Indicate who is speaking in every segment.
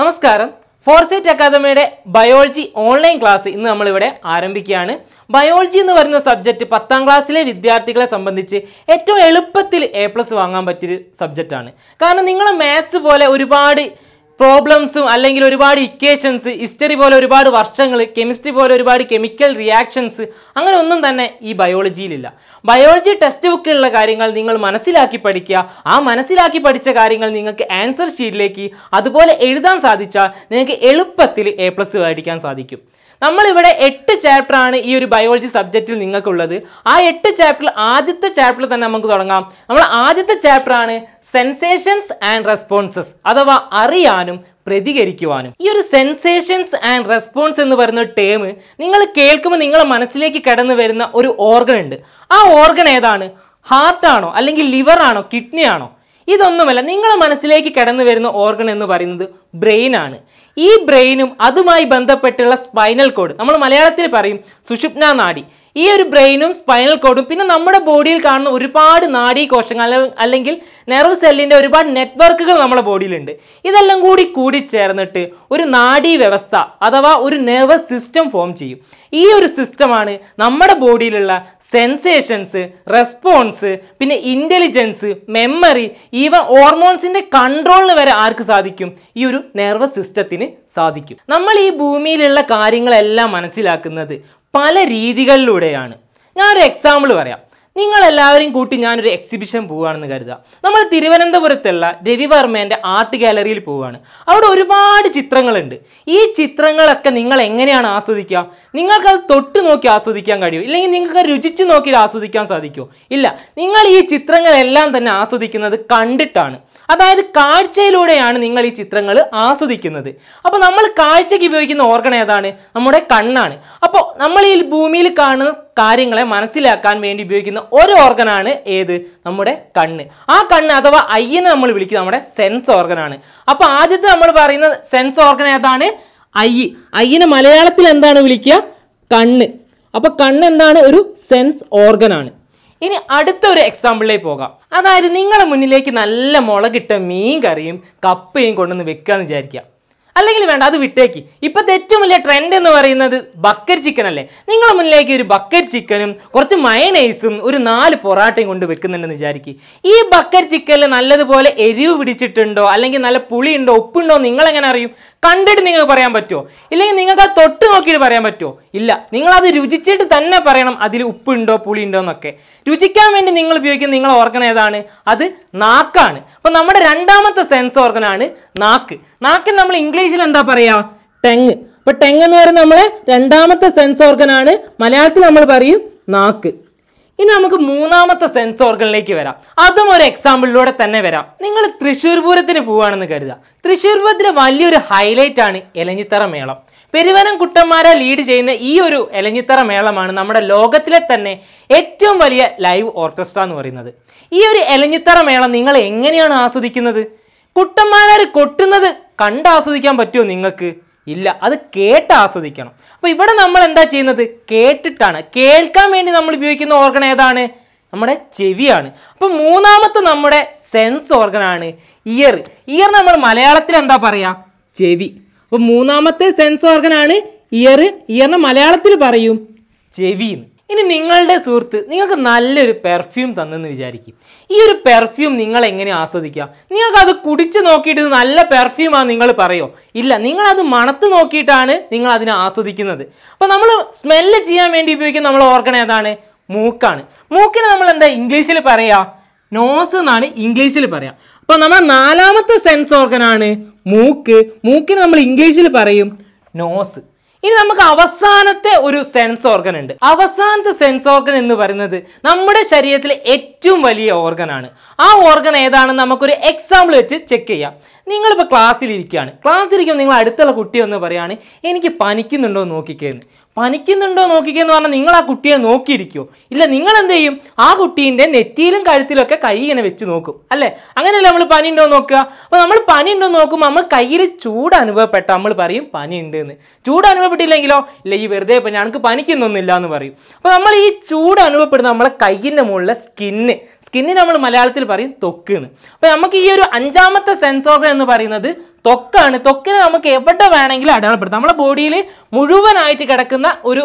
Speaker 1: നമസ്കാരം ഫോർസൈറ്റ് അക്കാദമിയുടെ biology online class ഇന്ന് നമ്മളിവിടെ ആരംഭിക്കുകയാണ് ബയോളജി എന്ന് പറയുന്ന സബ്ജക്റ്റ് പത്താം ക്ലാസ്സിലെ വിദ്യാർത്ഥികളെ സംബന്ധിച്ച് ഏറ്റവും എളുപ്പത്തിൽ എ പ്ലസ് വാങ്ങാൻ പറ്റിയൊരു സബ്ജക്റ്റാണ് കാരണം നിങ്ങൾ മാത്സ് പോലെ ഒരുപാട് പ്രോബ്ലംസും അല്ലെങ്കിൽ ഒരുപാട് ഇക്വേഷൻസ് ഹിസ്റ്ററി പോലെ ഒരുപാട് വർഷങ്ങൾ കെമിസ്ട്രി പോലെ ഒരുപാട് കെമിക്കൽ റിയാക്ഷൻസ് അങ്ങനെ ഒന്നും തന്നെ ഈ ബയോളജിയിലില്ല ബയോളജി ടെക്സ്റ്റ് ബുക്കിലുള്ള കാര്യങ്ങൾ നിങ്ങൾ മനസ്സിലാക്കി പഠിക്കുക ആ മനസ്സിലാക്കി പഠിച്ച കാര്യങ്ങൾ നിങ്ങൾക്ക് ആൻസർ ഷീറ്റിലേക്ക് അതുപോലെ എഴുതാൻ സാധിച്ചാൽ നിങ്ങൾക്ക് എളുപ്പത്തിൽ എ പ്ലസ് മേടിക്കാൻ സാധിക്കും നമ്മളിവിടെ എട്ട് ആണ് ഈ ഒരു ബയോളജി സബ്ജക്റ്റിൽ നിങ്ങൾക്കുള്ളത് ആ എട്ട് ചാപ്റ്ററിൽ ആദ്യത്തെ ചാപ്റ്ററിൽ തന്നെ നമുക്ക് തുടങ്ങാം നമ്മൾ ആദ്യത്തെ ചാപ്റ്റർ ആണ് സെൻസേഷൻസ് ആൻഡ് റെസ്പോൺസസ് അഥവാ അറിയാനും പ്രതികരിക്കുവാനും ഈ ഒരു സെൻസേഷൻസ് ആൻഡ് റെസ്പോൺസ് എന്ന് പറയുന്ന ടേം നിങ്ങൾ കേൾക്കുമ്പോൾ നിങ്ങളുടെ മനസ്സിലേക്ക് കടന്നു വരുന്ന ഒരു ഓർഗൻ ഉണ്ട് ആ ഓർഗൻ ഏതാണ് ഹാർട്ടാണോ അല്ലെങ്കിൽ ലിവറാണോ കിഡ്നി ആണോ ഇതൊന്നുമല്ല നിങ്ങളുടെ മനസ്സിലേക്ക് കടന്നു വരുന്ന ഓർഗൺ എന്ന് പറയുന്നത് ബ്രെയിനാണ് ഈ ബ്രെയിനും അതുമായി ബന്ധപ്പെട്ടുള്ള സ്പൈനൽ കോഡ് നമ്മൾ മലയാളത്തിൽ പറയും സുഷുപ്ന നാഡി ഈ ഒരു ബ്രെയിനും സ്പൈനൽ കോഡും പിന്നെ നമ്മുടെ ബോഡിയിൽ കാണുന്ന ഒരുപാട് കോശങ്ങൾ അല്ലെങ്കിൽ നെർവ് സെല്ലിൻ്റെ ഒരുപാട് നെറ്റ്വർക്കുകൾ നമ്മുടെ ബോഡിയിലുണ്ട് ഇതെല്ലാം കൂടി കൂടി ചേർന്നിട്ട് ഒരു നാഡീ വ്യവസ്ഥ അഥവാ ഒരു നെർവസ് സിസ്റ്റം ഫോം ചെയ്യും ഈ ഒരു സിസ്റ്റമാണ് നമ്മുടെ ബോഡിയിലുള്ള സെൻസേഷൻസ് റെസ്പോൺസ് പിന്നെ ഇൻ്റലിജൻസ് മെമ്മറി ഈവൻ ഹോർമോൺസിൻ്റെ കൺട്രോളിന് വരെ ആർക്ക് സാധിക്കും ഈ ഒരു ഒരു നെർവസ് സിസ്റ്റത്തിന് സാധിക്കും നമ്മൾ ഈ ഭൂമിയിലുള്ള കാര്യങ്ങളെല്ലാം മനസ്സിലാക്കുന്നത് പല രീതികളിലൂടെയാണ് ഞാനൊരു എക്സാമ്പിൾ പറയാം നിങ്ങളെല്ലാവരെയും കൂട്ടി ഞാനൊരു എക്സിബിഷൻ പോവുകയാണെന്ന് കരുതുക നമ്മൾ തിരുവനന്തപുരത്തുള്ള രവിവർമ്മേൻ്റെ ആർട്ട് ഗാലറിയിൽ പോവുകയാണ് അവിടെ ഒരുപാട് ചിത്രങ്ങളുണ്ട് ഈ ചിത്രങ്ങളൊക്കെ നിങ്ങൾ എങ്ങനെയാണ് ആസ്വദിക്കുക നിങ്ങൾക്കത് തൊട്ട് നോക്കി ആസ്വദിക്കാൻ കഴിയും ഇല്ലെങ്കിൽ നിങ്ങൾക്ക് രുചിച്ച് നോക്കി ആസ്വദിക്കാൻ സാധിക്കുമോ ഇല്ല നിങ്ങൾ ഈ ചിത്രങ്ങളെല്ലാം തന്നെ ആസ്വദിക്കുന്നത് കണ്ടിട്ടാണ് അതായത് കാഴ്ചയിലൂടെയാണ് നിങ്ങൾ ഈ ചിത്രങ്ങൾ ആസ്വദിക്കുന്നത് അപ്പോൾ നമ്മൾ കാഴ്ചയ്ക്ക് ഉപയോഗിക്കുന്ന ഓർഗൺ ഏതാണ് നമ്മുടെ കണ്ണാണ് അപ്പോൾ നമ്മൾ ഈ ഭൂമിയിൽ കാണുന്ന കാര്യങ്ങളെ മനസ്സിലാക്കാൻ വേണ്ടി ഉപയോഗിക്കുന്ന ഒരു ഓർഗനാണ് ഏത് നമ്മുടെ കണ്ണ് ആ കണ്ണ് അഥവാ അയ്യനെ നമ്മൾ വിളിക്കുന്നത് നമ്മുടെ സെൻസ് ഓർഗനാണ് അപ്പോൾ ആദ്യത്തെ നമ്മൾ പറയുന്ന സെൻസ് ഓർഗൻ ഏതാണ് ഐ അയ്യനെ മലയാളത്തിൽ എന്താണ് വിളിക്കുക കണ്ണ് അപ്പോൾ കണ്ണ് എന്താണ് ഒരു സെൻസ് ഓർഗനാണ് ഇനി അടുത്ത ഒരു എക്സാമ്പിളിലേക്ക് പോകാം അതായത് നിങ്ങളുടെ മുന്നിലേക്ക് നല്ല മുളകിട്ട മീൻ കറിയും കപ്പയും കൊണ്ടുവന്ന് വെക്കുക എന്ന് വിചാരിക്കുക അല്ലെങ്കിൽ വേണ്ട അത് വിട്ടേക്ക് ഇപ്പോഴത്തെ ഏറ്റവും വലിയ ട്രെൻഡ് എന്ന് പറയുന്നത് ബക്കർ ചിക്കൻ അല്ലേ നിങ്ങൾ മുന്നിലേക്ക് ഒരു ബക്കർ ചിക്കനും കുറച്ച് മയണൈസും ഒരു നാല് പൊറാട്ടയും കൊണ്ട് വെക്കുന്നുണ്ടെന്ന് വിചാരിക്കും ഈ ബക്കർ ചിക്കനിൽ നല്ലതുപോലെ എരിവ് പിടിച്ചിട്ടുണ്ടോ അല്ലെങ്കിൽ നല്ല പുളിയുണ്ടോ ഉപ്പുണ്ടോ നിങ്ങളെങ്ങനെ അറിയും കണ്ടിട്ട് നിങ്ങൾക്ക് പറയാൻ പറ്റുമോ ഇല്ലെങ്കിൽ നിങ്ങൾക്ക് അത് തൊട്ട് നോക്കിയിട്ട് പറയാൻ പറ്റുമോ ഇല്ല നിങ്ങൾ അത് രുചിച്ചിട്ട് തന്നെ പറയണം അതിൽ ഉപ്പുണ്ടോ പുളി ഉണ്ടോ എന്നൊക്കെ രുചിക്കാൻ വേണ്ടി നിങ്ങൾ ഉപയോഗിക്കുന്ന നിങ്ങൾ ഓർഗൻ ഏതാണ് അത് നാക്കാണ് അപ്പോൾ നമ്മുടെ രണ്ടാമത്തെ സെൻസ് ഓർഗനാണ് നാക്ക് നാക്കിന് നമ്മൾ ഇംഗ്ലീഷിൽ എന്താ പറയുക ടെങ് അപ്പോൾ ടെങ് എന്ന് പറയുന്നത് നമ്മൾ രണ്ടാമത്തെ സെൻസ് ഓർഗനാണ് മലയാളത്തിൽ നമ്മൾ പറയും നാക്ക് ഇനി നമുക്ക് മൂന്നാമത്തെ സെൻസ് ഓർഗനിലേക്ക് വരാം അതും ഒരു എക്സാമ്പിളിലൂടെ തന്നെ വരാം നിങ്ങൾ തൃശ്ശൂർ പൂരത്തിന് പോവുകയാണെന്ന് കരുതുക തൃശ്ശൂർ പൂരത്തിലെ വലിയൊരു ഹൈലൈറ്റ് ആണ് എലഞ്ഞിത്തറ മേളം പെരുവനം കുട്ടന്മാരെ ലീഡ് ചെയ്യുന്ന ഈ ഒരു എലഞ്ഞിത്തറ മേളമാണ് നമ്മുടെ ലോകത്തിലെ തന്നെ ഏറ്റവും വലിയ ലൈവ് ഓർക്കസ്ട്ര എന്ന് പറയുന്നത് ഈ ഒരു എലഞ്ഞിത്തറ മേളം നിങ്ങൾ എങ്ങനെയാണ് ആസ്വദിക്കുന്നത് കുട്ടന്മാരെ കൊട്ടുന്നത് കണ്ടാസ്വദിക്കാൻ പറ്റുമോ നിങ്ങൾക്ക് ഇല്ല അത് കേട്ട് ആസ്വദിക്കണം അപ്പോൾ ഇവിടെ നമ്മൾ എന്താ ചെയ്യുന്നത് കേട്ടിട്ടാണ് കേൾക്കാൻ വേണ്ടി നമ്മൾ ഉപയോഗിക്കുന്ന ഓർഗൻ ഏതാണ് നമ്മുടെ ചെവിയാണ് അപ്പോൾ മൂന്നാമത്തെ നമ്മുടെ സെൻസ് ഓർഗനാണ് ഇയർ ഇയർ നമ്മൾ മലയാളത്തിൽ എന്താ പറയുക ചെവി അപ്പോൾ മൂന്നാമത്തെ സെൻസ് ഓർഗനാണ് ഇയർ ഇയറിനെ മലയാളത്തിൽ പറയും ചെവിന്ന് ഇനി നിങ്ങളുടെ സുഹൃത്ത് നിങ്ങൾക്ക് നല്ലൊരു പെർഫ്യൂം തന്നെന്ന് വിചാരിക്കും ഈ ഒരു പെർഫ്യൂം നിങ്ങൾ എങ്ങനെ ആസ്വദിക്കാം നിങ്ങൾക്ക് അത് കുടിച്ച് നോക്കിയിട്ട് നല്ല പെർഫ്യൂമാണ് നിങ്ങൾ പറയോ ഇല്ല നിങ്ങളത് മണത്ത് നോക്കിയിട്ടാണ് നിങ്ങൾ അതിനെ ആസ്വദിക്കുന്നത് അപ്പോൾ നമ്മൾ സ്മെല്ല് ചെയ്യാൻ വേണ്ടി ഉപയോഗിക്കുന്ന നമ്മൾ ഓർഗൻ ഏതാണ് മൂക്കാണ് മൂക്കിനെ നമ്മൾ എന്താ ഇംഗ്ലീഷിൽ പറയാ നോസ് എന്നാണ് ഇംഗ്ലീഷിൽ പറയാം അപ്പോൾ നമ്മുടെ നാലാമത്തെ സെൻസ് ഓർഗനാണ് മൂക്ക് മൂക്കിനെ നമ്മൾ ഇംഗ്ലീഷിൽ പറയും നോസ് ഇനി നമുക്ക് അവസാനത്തെ ഒരു സെൻസ് ഓർഗൻ ഉണ്ട് അവസാനത്തെ സെൻസ് ഓർഗൻ എന്ന് പറയുന്നത് നമ്മുടെ ശരീരത്തിലെ ഏറ്റവും വലിയ ഓർഗനാണ് ആ ഓർഗൻ ഏതാണെന്ന് നമുക്കൊരു എക്സാമ്പിൾ വെച്ച് ചെക്ക് ചെയ്യാം നിങ്ങളിപ്പോൾ ക്ലാസ്സിലിരിക്കുകയാണ് ക്ലാസ്സിലിരിക്കുമ്പോൾ നിങ്ങൾ അടുത്തുള്ള കുട്ടി എന്ന് പറയുകയാണ് എനിക്ക് പനിക്കുന്നുണ്ടോ എന്ന് നോക്കിക്കേന്ന് പനിക്കുന്നുണ്ടോ നോക്കിക്കെന്ന് പറഞ്ഞാൽ നിങ്ങൾ ആ കുട്ടിയെ നോക്കിയിരിക്കുമോ ഇല്ല നിങ്ങൾ എന്ത് ചെയ്യും ആ കുട്ടീൻ്റെ നെറ്റിയിലും കഴുത്തിലൊക്കെ കൈ ഇങ്ങനെ വെച്ച് നോക്കും അല്ലേ അങ്ങനെയല്ല നമ്മൾ ഉണ്ടോ നോക്കുക അപ്പോൾ നമ്മൾ ഉണ്ടോ നോക്കുമ്പോൾ നമ്മൾ കയ്യിൽ ചൂട് അനുഭവപ്പെട്ട നമ്മൾ പറയും ഉണ്ട് എന്ന് ചൂട് അനുഭവപ്പെട്ടില്ലെങ്കിലോ ഇല്ല ഈ വെറുതെ പനി ഞങ്ങൾക്ക് പനിക്കുന്നൊന്നുമില്ല എന്ന് പറയും അപ്പോൾ നമ്മൾ ഈ ചൂട് അനുഭവപ്പെടുന്ന നമ്മളെ കയ്യിൻ്റെ മുകളിലെ സ്കിന്ന് സ്കിന്നിന് നമ്മൾ മലയാളത്തിൽ പറയും തൊക്ക് എന്ന് അപ്പോൾ നമുക്ക് ഈ ഒരു അഞ്ചാമത്തെ സെൻസ് ഓർഗൻ എന്ന് പറയുന്നത് തൊക്കാണ് തൊക്കിനെ നമുക്ക് എവിടെ വേണമെങ്കിലും അടയാളപ്പെടുത്താം നമ്മുടെ ബോഡിയിൽ മുഴുവനായിട്ട് കിടക്കുന്ന നിൽക്കുന്ന ഒരു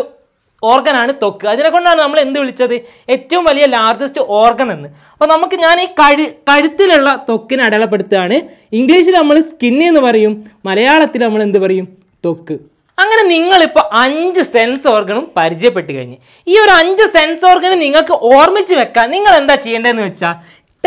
Speaker 1: ഓർഗനാണ് തൊക്ക് അതിനെ കൊണ്ടാണ് നമ്മൾ എന്ത് വിളിച്ചത് ഏറ്റവും വലിയ ലാർജസ്റ്റ് ഓർഗൻ എന്ന് അപ്പോൾ നമുക്ക് ഞാൻ ഈ കഴു കഴുത്തിലുള്ള തൊക്കിനെ അടയാളപ്പെടുത്തുകയാണ് ഇംഗ്ലീഷിൽ നമ്മൾ സ്കിന്ന് എന്ന് പറയും മലയാളത്തിൽ നമ്മൾ എന്ത് പറയും തൊക്ക് അങ്ങനെ നിങ്ങളിപ്പോൾ അഞ്ച് സെൻസ് ഓർഗണും പരിചയപ്പെട്ട് കഴിഞ്ഞ് ഈ ഒരു അഞ്ച് സെൻസ് ഓർഗനെ നിങ്ങൾക്ക് ഓർമ്മിച്ച് വെക്കാൻ നിങ്ങൾ എന്താ ചെയ്യേണ്ടതെന്ന് വെച്ചാൽ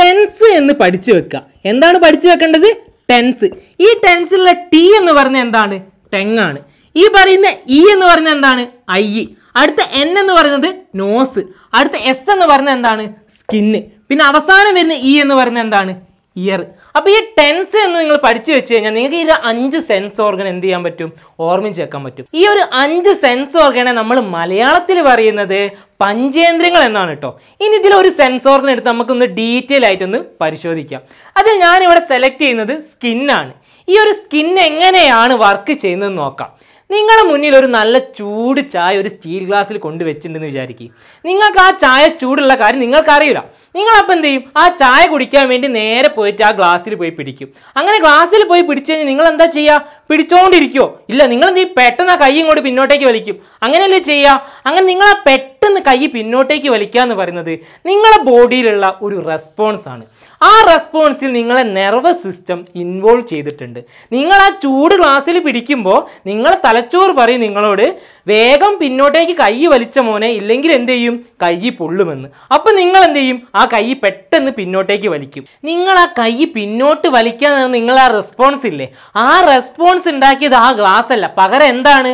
Speaker 1: ടെൻസ് എന്ന് പഠിച്ചു വെക്കുക എന്താണ് പഠിച്ചു വെക്കേണ്ടത് ടെൻസ് ഈ ടെൻസിലുള്ള ടി എന്ന് പറഞ്ഞ എന്താണ് തെങ്ങാണ് ഈ പറയുന്ന ഇ e എന്ന് പറയുന്നത് എന്താണ് ഐ അടുത്ത എൻ എന്ന് പറയുന്നത് നോസ് അടുത്ത എസ് എന്ന് പറയുന്നത് എന്താണ് സ്കിന്ന് പിന്നെ അവസാനം വരുന്ന ഇ e എന്ന് പറയുന്നത് എന്താണ് ഇയർ അപ്പോൾ ഈ ടെൻസ് എന്ന് നിങ്ങൾ പഠിച്ചു വെച്ച് കഴിഞ്ഞാൽ നിങ്ങൾക്ക് ഈ അഞ്ച് സെൻസ് ഓർഗൻ എന്ത് ചെയ്യാൻ പറ്റും ഓർമ്മിച്ച് വെക്കാൻ പറ്റും ഈ ഒരു അഞ്ച് സെൻസ് ഓർഗനെ നമ്മൾ മലയാളത്തിൽ പറയുന്നത് പഞ്ചേന്ദ്രങ്ങൾ എന്നാണ് കേട്ടോ ഇനി ഇതിൽ ഒരു സെൻസ് ഓർഗൻ എടുത്ത് നമുക്കൊന്ന് ഡീറ്റെയിൽ ആയിട്ടൊന്ന് പരിശോധിക്കാം അതിൽ ഞാനിവിടെ സെലക്ട് ചെയ്യുന്നത് സ്കിന്നാണ് ഈ ഒരു സ്കിൻ എങ്ങനെയാണ് വർക്ക് ചെയ്യുന്നത് നോക്കാം നിങ്ങളുടെ മുന്നിൽ ഒരു നല്ല ചൂട് ചായ ഒരു സ്റ്റീൽ ഗ്ലാസ്സിൽ കൊണ്ടുവച്ചിട്ടുണ്ടെന്ന് വിചാരിക്കും നിങ്ങൾക്ക് ആ ചായ ചൂടുള്ള കാര്യം നിങ്ങൾക്കറിയില്ല നിങ്ങളപ്പം എന്ത് ചെയ്യും ആ ചായ കുടിക്കാൻ വേണ്ടി നേരെ പോയിട്ട് ആ ഗ്ലാസ്സിൽ പോയി പിടിക്കും അങ്ങനെ ഗ്ലാസ്സിൽ പോയി പിടിച്ചു കഴിഞ്ഞാൽ നിങ്ങൾ എന്താ ചെയ്യുക പിടിച്ചോണ്ടിരിക്കുമോ ഇല്ല നിങ്ങൾ എന്ത് ചെയ്യും പെട്ടെന്ന് ആ കൈ ഇങ്ങോട്ട് പിന്നോട്ടേക്ക് വലിക്കും അങ്ങനെയല്ലേ ചെയ്യുക അങ്ങനെ നിങ്ങൾ ആ പെട്ടെന്ന് കൈ പിന്നോട്ടേക്ക് വലിക്കുക എന്ന് പറയുന്നത് നിങ്ങളുടെ ബോഡിയിലുള്ള ഒരു റെസ്പോൺസ് ആണ് ആ റെസ്പോൺസിൽ നിങ്ങളെ നെർവസ് സിസ്റ്റം ഇൻവോൾവ് ചെയ്തിട്ടുണ്ട് നിങ്ങൾ ആ ചൂട് ഗ്ലാസ്സിൽ പിടിക്കുമ്പോൾ നിങ്ങളെ തലച്ചോറ് പറയും നിങ്ങളോട് വേഗം പിന്നോട്ടേക്ക് കൈ വലിച്ച മോനെ ഇല്ലെങ്കിൽ എന്ത് ചെയ്യും കൈ പൊള്ളുമെന്ന് അപ്പോൾ നിങ്ങൾ എന്ത് ചെയ്യും ആ കൈ പെട്ടെന്ന് പിന്നോട്ടേക്ക് വലിക്കും നിങ്ങൾ ആ കൈ പിന്നോട്ട് വലിക്കാൻ നിങ്ങൾ ആ റെസ്പോൺസ് ഇല്ലേ ആ റെസ്പോൺസ് ഉണ്ടാക്കിയത് ആ ഗ്ലാസ് അല്ല പകരം എന്താണ്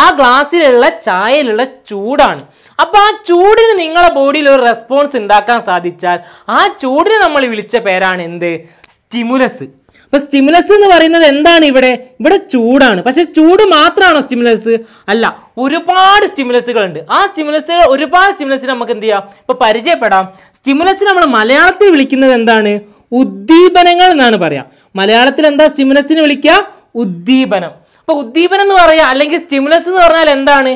Speaker 1: ആ ഗ്ലാസ്സിലുള്ള ചായയിലുള്ള ചൂടാണ് അപ്പോൾ ആ ചൂടിന് നിങ്ങളെ ബോഡിയിൽ ഒരു റെസ്പോൺസ് ഉണ്ടാക്കാൻ സാധിച്ചാൽ ആ ചൂടിന് നമ്മൾ വിളിച്ച പേരാണ് എന്ത് സ്റ്റിമുലസ് അപ്പോൾ സ്റ്റിമുലസ് എന്ന് പറയുന്നത് എന്താണ് ഇവിടെ ഇവിടെ ചൂടാണ് പക്ഷെ ചൂട് മാത്രമാണോ സ്റ്റിമുലസ് അല്ല ഒരുപാട് സ്റ്റിമുലസുകൾ ഉണ്ട് ആ സ്റ്റിമുലസുകൾ ഒരുപാട് സ്റ്റിമുലസ് നമുക്ക് എന്ത് ചെയ്യാം ഇപ്പൊ പരിചയപ്പെടാം സ്റ്റിമുലസ് നമ്മൾ മലയാളത്തിൽ വിളിക്കുന്നത് എന്താണ് ഉദ്ദീപനങ്ങൾ എന്നാണ് പറയാം മലയാളത്തിൽ എന്താ സ്റ്റിമുലസിന് വിളിക്കുക ഉദ്ദീപനം അപ്പോൾ ഉദ്ദീപനം എന്ന് പറയുക അല്ലെങ്കിൽ സ്റ്റിമുലസ് എന്ന് പറഞ്ഞാൽ എന്താണ്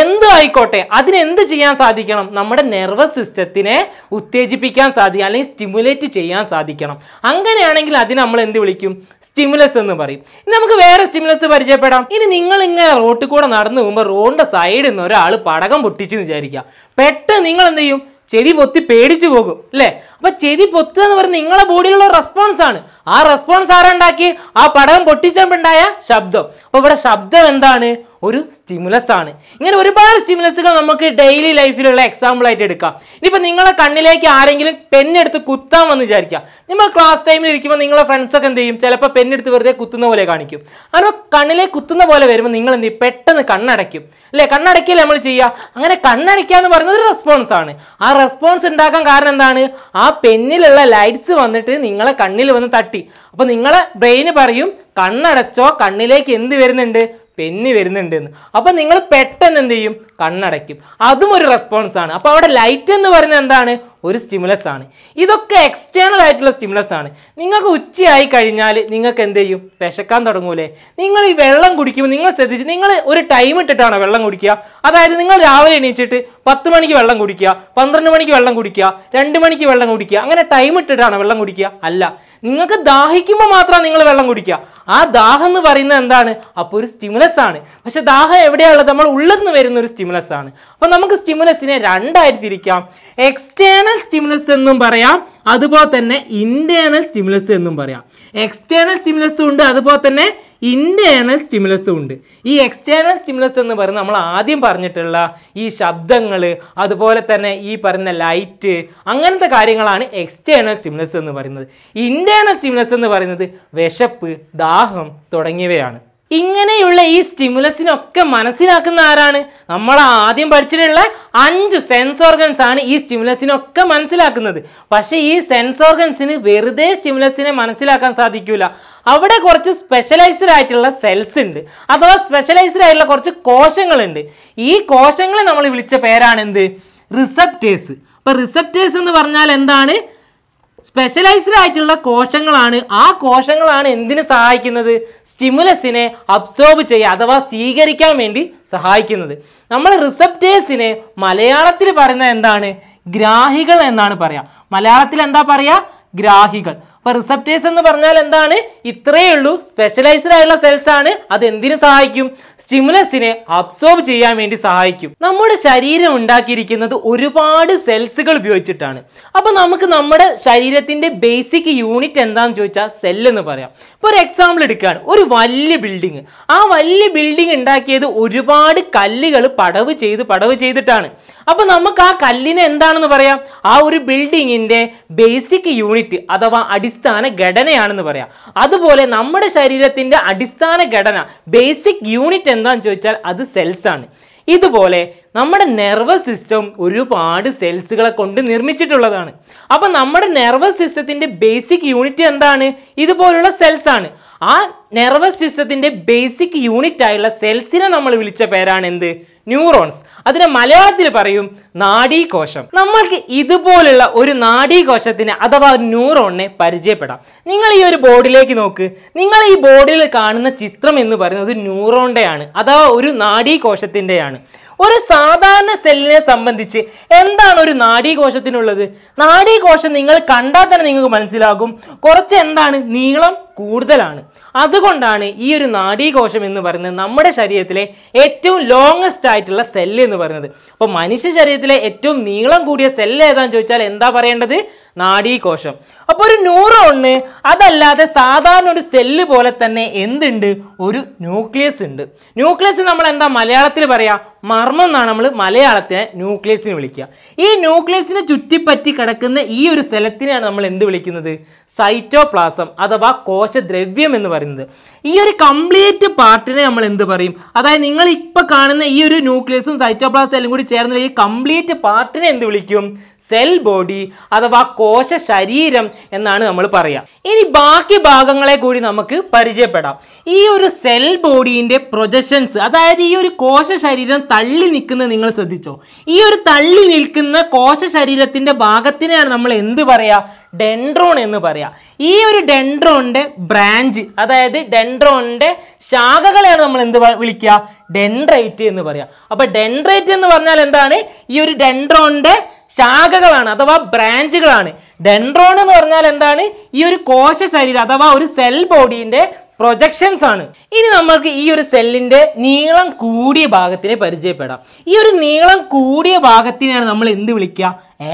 Speaker 1: എന്തു ആയിക്കോട്ടെ അതിനെന്ത് ചെയ്യാൻ സാധിക്കണം നമ്മുടെ നെർവസ് സിസ്റ്റത്തിനെ ഉത്തേജിപ്പിക്കാൻ സാധിക്കും അല്ലെങ്കിൽ സ്റ്റിമുലേറ്റ് ചെയ്യാൻ സാധിക്കണം അങ്ങനെയാണെങ്കിൽ അതിന് നമ്മൾ എന്ത് വിളിക്കും സ്റ്റിമുലസ് എന്ന് പറയും ഇനി നമുക്ക് വേറെ സ്റ്റിമുലസ് പരിചയപ്പെടാം ഇനി നിങ്ങൾ ഇങ്ങനെ റോട്ടിൽ കൂടെ നടന്നു പോകുമ്പോൾ റോഡിൻ്റെ സൈഡിൽ നിന്ന് ഒരാൾ പടകം പൊട്ടിച്ച് വിചാരിക്കുക പെട്ടെന്ന് നിങ്ങൾ എന്ത് ചെയ്യും ചെടി പൊത്തി പേടിച്ചു പോകും അല്ലേ അപ്പൊ ചെവി പൊത്തുക എന്ന് പറഞ്ഞാൽ നിങ്ങളെ ബോഡിയിലുള്ള റെസ്പോൺസ് ആണ് ആ റെസ്പോൺസ് ആരാണ്ടാക്കി ആ പടകം പൊട്ടിച്ചുണ്ടായ ശബ്ദം അപ്പൊ ഇവിടെ ശബ്ദം എന്താണ് ഒരു സ്റ്റിമുലസ് ആണ് ഇങ്ങനെ ഒരുപാട് സ്റ്റിമുലസുകൾ നമുക്ക് ഡെയിലി ലൈഫിലുള്ള എക്സാമ്പിൾ ആയിട്ട് എടുക്കാം ഇനിയിപ്പോൾ നിങ്ങളെ കണ്ണിലേക്ക് ആരെങ്കിലും പെണ്ണെടുത്ത് കുത്താൻ വന്ന് വിചാരിക്കാം നിങ്ങൾ ക്ലാസ് ടൈമിൽ ഇരിക്കുമ്പോൾ നിങ്ങളെ ഫ്രണ്ട്സൊക്കെ എന്ത് ചെയ്യും ചിലപ്പോൾ പെണ്ണെടുത്ത് വെറുതെ കുത്തുന്ന പോലെ കാണിക്കും അപ്പോൾ കണ്ണിലേക്ക് കുത്തുന്ന പോലെ വരുമ്പോൾ നിങ്ങൾ എന്ത് ചെയ്യും പെട്ടെന്ന് കണ്ണടയ്ക്കും അല്ലേ കണ്ണടയ്ക്കല്ലേ നമ്മൾ ചെയ്യുക അങ്ങനെ കണ്ണടയ്ക്കുക എന്ന് പറയുന്നത് ഒരു റെസ്പോൺസ് ആണ് ആ റെസ്പോൺസ് ഉണ്ടാക്കാൻ കാരണം എന്താണ് ആ പെന്നിലുള്ള ലൈറ്റ്സ് വന്നിട്ട് നിങ്ങളെ കണ്ണിൽ വന്ന് തട്ടി അപ്പോൾ നിങ്ങളെ ബ്രെയിന് പറയും കണ്ണടച്ചോ കണ്ണിലേക്ക് എന്ത് വരുന്നുണ്ട് പെന്നി വരുന്നുണ്ട് എന്ന് അപ്പം നിങ്ങൾ പെട്ടെന്ന് എന്ത് ചെയ്യും കണ്ണടയ്ക്കും അതും ഒരു റെസ്പോൺസാണ് അപ്പോൾ അവിടെ ലൈറ്റ് എന്ന് പറയുന്നത് എന്താണ് ഒരു സ്റ്റിമുലസ് ആണ് ഇതൊക്കെ എക്സ്റ്റേണൽ ആയിട്ടുള്ള സ്റ്റിമുലസ് ആണ് നിങ്ങൾക്ക് ഉച്ചയായി കഴിഞ്ഞാൽ നിങ്ങൾക്ക് എന്ത് ചെയ്യും വിശക്കാൻ തുടങ്ങൂലേ നിങ്ങൾ ഈ വെള്ളം കുടിക്കുമ്പോൾ നിങ്ങൾ ശ്രദ്ധിച്ച് നിങ്ങൾ ഒരു ടൈം ഇട്ടിട്ടാണോ വെള്ളം കുടിക്കുക അതായത് നിങ്ങൾ രാവിലെ എണീച്ചിട്ട് പത്ത് മണിക്ക് വെള്ളം കുടിക്കുക പന്ത്രണ്ട് മണിക്ക് വെള്ളം കുടിക്കുക രണ്ട് മണിക്ക് വെള്ളം കുടിക്കുക അങ്ങനെ ടൈം ഇട്ടിട്ടാണോ വെള്ളം കുടിക്കുക അല്ല നിങ്ങൾക്ക് ദാഹിക്കുമ്പോൾ മാത്രമാണ് നിങ്ങൾ വെള്ളം കുടിക്കുക ആ ദാഹം എന്ന് പറയുന്നത് എന്താണ് അപ്പോൾ ഒരു സ്റ്റിമുലസ് ആണ് പക്ഷെ ദാഹം എവിടെയാണുള്ളത് നമ്മൾ ഉള്ളിൽ നിന്ന് വരുന്ന ഒരു സ്റ്റിമുലസ് ആണ് അപ്പോൾ നമുക്ക് സ്റ്റിമുലസിനെ രണ്ടായി തിരിക്കാം എക്സ്റ്റേണൽ സ്റ്റിമുലസ് എന്നും പറയാം അതുപോലെ തന്നെ ഇന്റേണൽ സ്റ്റിമുലസ് എന്നും പറയാം എക്സ്റ്റേണൽ സ്റ്റിമുലസും ഉണ്ട് അതുപോലെ തന്നെ ഇന്റേണൽ സ്റ്റിമുലസും ഉണ്ട് ഈ എക്സ്റ്റേണൽ സ്റ്റിമുലസ് എന്ന് പറയുന്നത് നമ്മൾ ആദ്യം പറഞ്ഞിട്ടുള്ള ഈ ശബ്ദങ്ങൾ അതുപോലെ തന്നെ ഈ പറയുന്ന ലൈറ്റ് അങ്ങനത്തെ കാര്യങ്ങളാണ് എക്സ്റ്റേണൽ സ്റ്റിമുലസ് എന്ന് പറയുന്നത് ഇന്റേണൽ സ്റ്റിമുലസ് എന്ന് പറയുന്നത് വിശപ്പ് ദാഹം തുടങ്ങിയവയാണ് ഇങ്ങനെയുള്ള ഈ സ്റ്റിമുലസിനൊക്കെ മനസ്സിലാക്കുന്ന ആരാണ് നമ്മൾ ആദ്യം പഠിച്ചിട്ടുള്ള അഞ്ച് സെൻസ് ഓർഗൻസ് ആണ് ഈ സ്റ്റിമുലസിനൊക്കെ മനസ്സിലാക്കുന്നത് പക്ഷേ ഈ സെൻസ് ഓർഗൻസിന് വെറുതെ സ്റ്റിമുലസിനെ മനസ്സിലാക്കാൻ സാധിക്കില്ല അവിടെ കുറച്ച് സ്പെഷ്യലൈസ്ഡ് ആയിട്ടുള്ള സെൽസ് ഉണ്ട് അഥവാ സ്പെഷ്യലൈസ്ഡ് ആയിട്ടുള്ള കുറച്ച് കോശങ്ങളുണ്ട് ഈ കോശങ്ങളെ നമ്മൾ വിളിച്ച പേരാണ് എന്ത് റിസപ്റ്റേഴ്സ് അപ്പോൾ റിസപ്റ്റേഴ്സ് എന്ന് പറഞ്ഞാൽ എന്താണ് സ്പെഷ്യലൈസ്ഡ് ആയിട്ടുള്ള കോശങ്ങളാണ് ആ കോശങ്ങളാണ് എന്തിനു സഹായിക്കുന്നത് സ്റ്റിമുലസിനെ അബ്സോർബ് ചെയ്യുക അഥവാ സ്വീകരിക്കാൻ വേണ്ടി സഹായിക്കുന്നത് നമ്മൾ റിസപ്റ്റേഴ്സിനെ മലയാളത്തിൽ പറയുന്നത് എന്താണ് ഗ്രാഹികൾ എന്നാണ് പറയുക മലയാളത്തിൽ എന്താ പറയുക ഗ്രാഹികൾ അപ്പൊ റിസപ്റ്റേഴ്സ് എന്ന് പറഞ്ഞാൽ എന്താണ് ഇത്രയേ ഉള്ളൂ സ്പെഷ്യലൈസ്ഡ് ആയുള്ള സെൽസ് ആണ് അത് എന്തിനു സഹായിക്കും സ്റ്റിമുലസിനെ അബ്സോർബ് ചെയ്യാൻ വേണ്ടി സഹായിക്കും നമ്മുടെ ശരീരം ഉണ്ടാക്കിയിരിക്കുന്നത് ഒരുപാട് സെൽസുകൾ ഉപയോഗിച്ചിട്ടാണ് അപ്പോൾ നമുക്ക് നമ്മുടെ ശരീരത്തിന്റെ ബേസിക് യൂണിറ്റ് എന്താണെന്ന് ചോദിച്ചാൽ എന്ന് പറയാം ഇപ്പൊ ഒരു എക്സാമ്പിൾ എടുക്കുകയാണ് ഒരു വലിയ ബിൽഡിങ് ആ വലിയ ബിൽഡിംഗ് ഉണ്ടാക്കിയത് ഒരുപാട് കല്ലുകൾ പടവ് ചെയ്ത് പടവ് ചെയ്തിട്ടാണ് അപ്പോൾ നമുക്ക് ആ കല്ലിനെ എന്താണെന്ന് പറയാം ആ ഒരു ബിൽഡിങ്ങിന്റെ ബേസിക് യൂണിറ്റ് അഥവാ അടി അടിസ്ഥാന ഘടനയാണെന്ന് പറയാം അതുപോലെ നമ്മുടെ ശരീരത്തിൻ്റെ അടിസ്ഥാന ഘടന ബേസിക് യൂണിറ്റ് എന്താണെന്ന് ചോദിച്ചാൽ അത് സെൽസാണ് ഇതുപോലെ നമ്മുടെ നെർവസ് സിസ്റ്റം ഒരുപാട് സെൽസുകളെ കൊണ്ട് നിർമ്മിച്ചിട്ടുള്ളതാണ് അപ്പോൾ നമ്മുടെ നെർവസ് സിസ്റ്റത്തിൻ്റെ ബേസിക് യൂണിറ്റ് എന്താണ് ഇതുപോലുള്ള സെൽസാണ് ആ നെർവസ് സിസ്റ്റത്തിൻ്റെ ബേസിക് യൂണിറ്റ് ആയുള്ള സെൽസിനെ നമ്മൾ വിളിച്ച പേരാണ് എന്ത് ന്യൂറോൺസ് അതിനെ മലയാളത്തിൽ പറയും നാഡീകോശം നമ്മൾക്ക് ഇതുപോലുള്ള ഒരു നാഡീകോശത്തിന് അഥവാ ഒരു ന്യൂറോണിനെ പരിചയപ്പെടാം നിങ്ങൾ ഈ ഒരു ബോർഡിലേക്ക് നോക്ക് നിങ്ങൾ ഈ ബോർഡിൽ കാണുന്ന ചിത്രം എന്ന് പറയുന്നത് ന്യൂറോണിൻ്റെയാണ് അഥവാ ഒരു നാഡീകോശത്തിൻ്റെയാണ് ഒരു സാധാരണ സെല്ലിനെ സംബന്ധിച്ച് എന്താണ് ഒരു നാഡീകോശത്തിനുള്ളത് നാഡീകോശം നിങ്ങൾ കണ്ടാൽ തന്നെ നിങ്ങൾക്ക് മനസ്സിലാകും കുറച്ച് എന്താണ് നീളം കൂടുതലാണ് അതുകൊണ്ടാണ് ഈ ഒരു നാഡീകോശം എന്ന് പറയുന്നത് നമ്മുടെ ശരീരത്തിലെ ഏറ്റവും ലോങ്ങസ്റ്റ് ആയിട്ടുള്ള സെല്ല് എന്ന് പറയുന്നത് അപ്പോൾ മനുഷ്യ ശരീരത്തിലെ ഏറ്റവും നീളം കൂടിയ സെല്ല് ഏതാന്ന് ചോദിച്ചാൽ എന്താ പറയേണ്ടത് നാഡീകോശം അപ്പോൾ ഒരു ന്യൂറോണിന് അതല്ലാതെ സാധാരണ ഒരു സെല്ല് പോലെ തന്നെ എന്തുണ്ട് ഒരു ന്യൂക്ലിയസ് ഉണ്ട് ന്യൂക്ലിയസ് നമ്മൾ എന്താ മലയാളത്തിൽ പറയാം മർമ്മം എന്നാണ് നമ്മൾ മലയാളത്തെ ന്യൂക്ലിയസിന് വിളിക്കുക ഈ ന്യൂക്ലിയസിനെ ചുറ്റിപ്പറ്റി കിടക്കുന്ന ഈ ഒരു സെലത്തിനെയാണ് നമ്മൾ എന്ത് വിളിക്കുന്നത് സൈറ്റോപ്ലാസം അഥവാ കോ കോശദ്രവ്യം എന്ന് പറയുന്നത് ഈ ഒരു കംപ്ലീറ്റ് പാർട്ടിനെ നമ്മൾ എന്ത് പറയും അതായത് നിങ്ങൾ ഇപ്പോൾ കാണുന്ന ഈ ഒരു ന്യൂക്ലിയസും സൈറ്റോപ്ലാസെല്ലും കൂടി ചേർന്ന ഈ കംപ്ലീറ്റ് പാർട്ടിനെ എന്ത് വിളിക്കും സെൽ ബോഡി അഥവാ കോശ ശരീരം എന്നാണ് നമ്മൾ പറയുക ഇനി ബാക്കി ഭാഗങ്ങളെ കൂടി നമുക്ക് പരിചയപ്പെടാം ഈ ഒരു സെൽ ബോഡീൻ്റെ പ്രൊജക്ഷൻസ് അതായത് ഈ ഒരു കോശ ശരീരം തള്ളി നിൽക്കുന്നത് നിങ്ങൾ ശ്രദ്ധിച്ചോ ഈ ഒരു തള്ളി നിൽക്കുന്ന കോശ ശരീരത്തിൻ്റെ ഭാഗത്തിനെയാണ് നമ്മൾ എന്ത് പറയുക ഡെൻഡ്രോൺ എന്ന് പറയാം ഈ ഒരു ഡെൻഡ്രോണിന്റെ ബ്രാഞ്ച് അതായത് ഡെൻഡ്രോണിന്റെ ശാഖകളെയാണ് നമ്മൾ എന്ത് വിളിക്കുക ഡെൻഡ്രൈറ്റ് എന്ന് പറയാം അപ്പോൾ ഡെൻഡ്രൈറ്റ് എന്ന് പറഞ്ഞാൽ എന്താണ് ഈ ഒരു ഡെൻഡ്രോണിന്റെ ശാഖകളാണ് അഥവാ ബ്രാഞ്ചുകളാണ് ഡെൻഡ്രോൺ എന്ന് പറഞ്ഞാൽ എന്താണ് ഈ ഒരു കോശ ശരീരം അഥവാ ഒരു സെൽ ബോഡീൻ്റെ പ്രൊജക്ഷൻസ് ആണ് ഇനി നമ്മൾക്ക് ഈ ഒരു സെല്ലിന്റെ നീളം കൂടിയ ഭാഗത്തിനെ പരിചയപ്പെടാം ഈ ഒരു നീളം കൂടിയ ഭാഗത്തിനെയാണ് നമ്മൾ എന്ത് വിളിക്കുക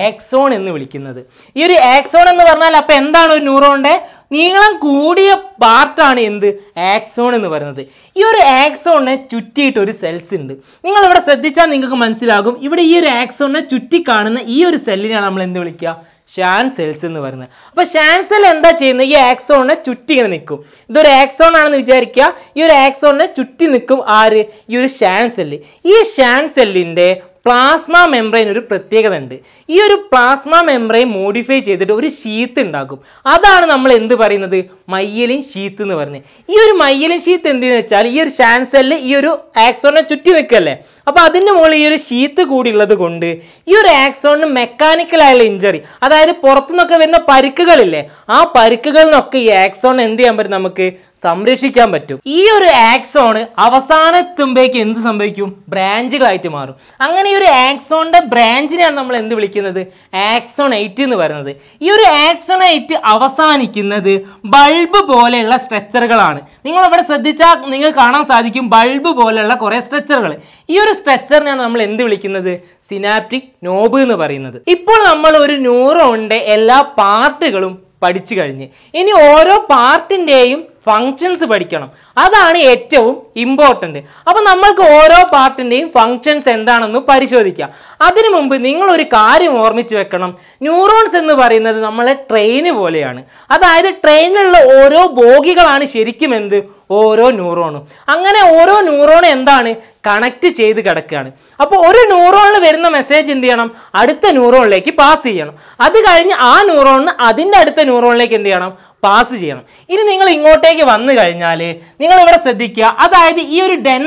Speaker 1: ആക്സോൺ എന്ന് വിളിക്കുന്നത് ഈ ഒരു ആക്സോൺ എന്ന് പറഞ്ഞാൽ അപ്പോൾ എന്താണ് ഒരു ന്യൂറോണിന്റെ നീളം കൂടിയ പാർട്ടാണ് എന്ത് ആക്സോൺ എന്ന് പറയുന്നത് ഈ ഒരു ആക്സോണിനെ ചുറ്റിയിട്ട് ഒരു സെൽസ് ഉണ്ട് നിങ്ങൾ ഇവിടെ ശ്രദ്ധിച്ചാൽ നിങ്ങൾക്ക് മനസ്സിലാകും ഇവിടെ ഈ ഒരു ആക്സോണിനെ ചുറ്റി കാണുന്ന ഈ ഒരു സെല്ലിനെയാണ് നമ്മൾ എന്ത് വിളിക്കുക ഷാൻ സെൽസ് എന്ന് പറയുന്നത് അപ്പോൾ ഷാൻ സെൽ എന്താ ചെയ്യുന്നത് ഈ ആക്സോണിനെ ചുറ്റി ഇങ്ങനെ നിൽക്കും ഇതൊരു ആക്സോൺ ആണെന്ന് വിചാരിക്കുക ഈ ഒരു ആക്സോണിനെ ചുറ്റി നിൽക്കും ആര് ഈ ഒരു ഷാൻ സെല്ല് ഈ ഷാൻ സെല്ലിൻ്റെ പ്ലാസ്മ മെംബ്രെയിൻ ഒരു പ്രത്യേകത ഉണ്ട് ഈ ഒരു പ്ലാസ്മ മെംബ്രെയിൻ മോഡിഫൈ ചെയ്തിട്ട് ഒരു ഷീത്ത് ഉണ്ടാക്കും അതാണ് നമ്മൾ എന്ത് പറയുന്നത് മയ്യലിൻ ഷീത്ത് എന്ന് പറയുന്നത് ഈ ഒരു മയ്യലിൻ ഷീത്ത് എന്തെന്ന് വെച്ചാൽ ഈ ഒരു ഷാൻസെല്ല് ഈ ഒരു ആക്സോണിനെ ചുറ്റി നിൽക്കല്ലേ അപ്പോൾ അതിന് മുകളിൽ ഈ ഒരു ഷീത്ത് കൂടി ഉള്ളത് കൊണ്ട് ഈ ഒരു ആക്സോണിന് മെക്കാനിക്കലായുള്ള ഇഞ്ചറി അതായത് പുറത്തുനിന്നൊക്കെ വരുന്ന പരിക്കുകളില്ലേ ആ പരിക്കുകളിൽ നിന്നൊക്കെ ഈ ആക്സോൺ എന്ത് ചെയ്യാൻ പറ്റും നമുക്ക് സംരക്ഷിക്കാൻ പറ്റും ഈ ഒരു ആക്സോണ് അവസാനത്തുമ്പേക്ക് എന്ത് സംഭവിക്കും ബ്രാഞ്ചുകളായിട്ട് മാറും അങ്ങനെ ഈ ഒരു ആക്സോണിൻ്റെ ബ്രാഞ്ചിനെയാണ് നമ്മൾ എന്ത് വിളിക്കുന്നത് ആക്സോൺ എയ്റ്റ് എന്ന് പറയുന്നത് ഈ ഒരു ആക്സോൺ എയ്റ്റ് അവസാനിക്കുന്നത് ബൾബ് പോലെയുള്ള സ്ട്രെച്ചറുകളാണ് നിങ്ങൾ അവിടെ ശ്രദ്ധിച്ചാൽ നിങ്ങൾ കാണാൻ സാധിക്കും ബൾബ് പോലെയുള്ള കുറേ സ്ട്രെച്ചറുകൾ ഈ ഒരു ഒരു സ്ട്രക്ചറിനാണ് നമ്മൾ എന്ത് വിളിക്കുന്നത് സിനാപ്റ്റിക് നോബ് എന്ന് പറയുന്നത് ഇപ്പോൾ നമ്മൾ ഒരു ന്യൂറോണിന്റെ എല്ലാ പാർട്ടുകളും പഠിച്ചു കഴിഞ്ഞ് ഇനി ഓരോ പാർട്ടിൻ്റെയും ഫങ്ഷൻസ് പഠിക്കണം അതാണ് ഏറ്റവും ഇമ്പോർട്ടൻ്റ് അപ്പോൾ നമ്മൾക്ക് ഓരോ പാർട്ടിൻ്റെയും ഫങ്ഷൻസ് എന്താണെന്ന് പരിശോധിക്കാം അതിനു മുമ്പ് നിങ്ങളൊരു കാര്യം ഓർമ്മിച്ച് വെക്കണം ന്യൂറോൺസ് എന്ന് പറയുന്നത് നമ്മളെ ട്രെയിന് പോലെയാണ് അതായത് ട്രെയിനിലുള്ള ഓരോ ബോഗികളാണ് ശരിക്കും എന്ത് ഓരോ ന്യൂറോണും അങ്ങനെ ഓരോ ന്യൂറോൺ എന്താണ് കണക്ട് ചെയ്ത് കിടക്കുകയാണ് അപ്പോൾ ഒരു ന്യൂറോണിൽ വരുന്ന മെസ്സേജ് എന്ത് ചെയ്യണം അടുത്ത ന്യൂറോണിലേക്ക് പാസ് ചെയ്യണം അത് കഴിഞ്ഞ് ആ ന്യൂറോണിന് അതിൻ്റെ അടുത്ത ന്യൂറോണിലേക്ക് എന്ത് ചെയ്യണം പാസ് ചെയ്യണം ഇനി നിങ്ങൾ ഇങ്ങോട്ടേക്ക് വന്നു കഴിഞ്ഞാൽ നിങ്ങൾ ഇവിടെ ശ്രദ്ധിക്കുക അതായത് ഈ ഒരു ഡെൻ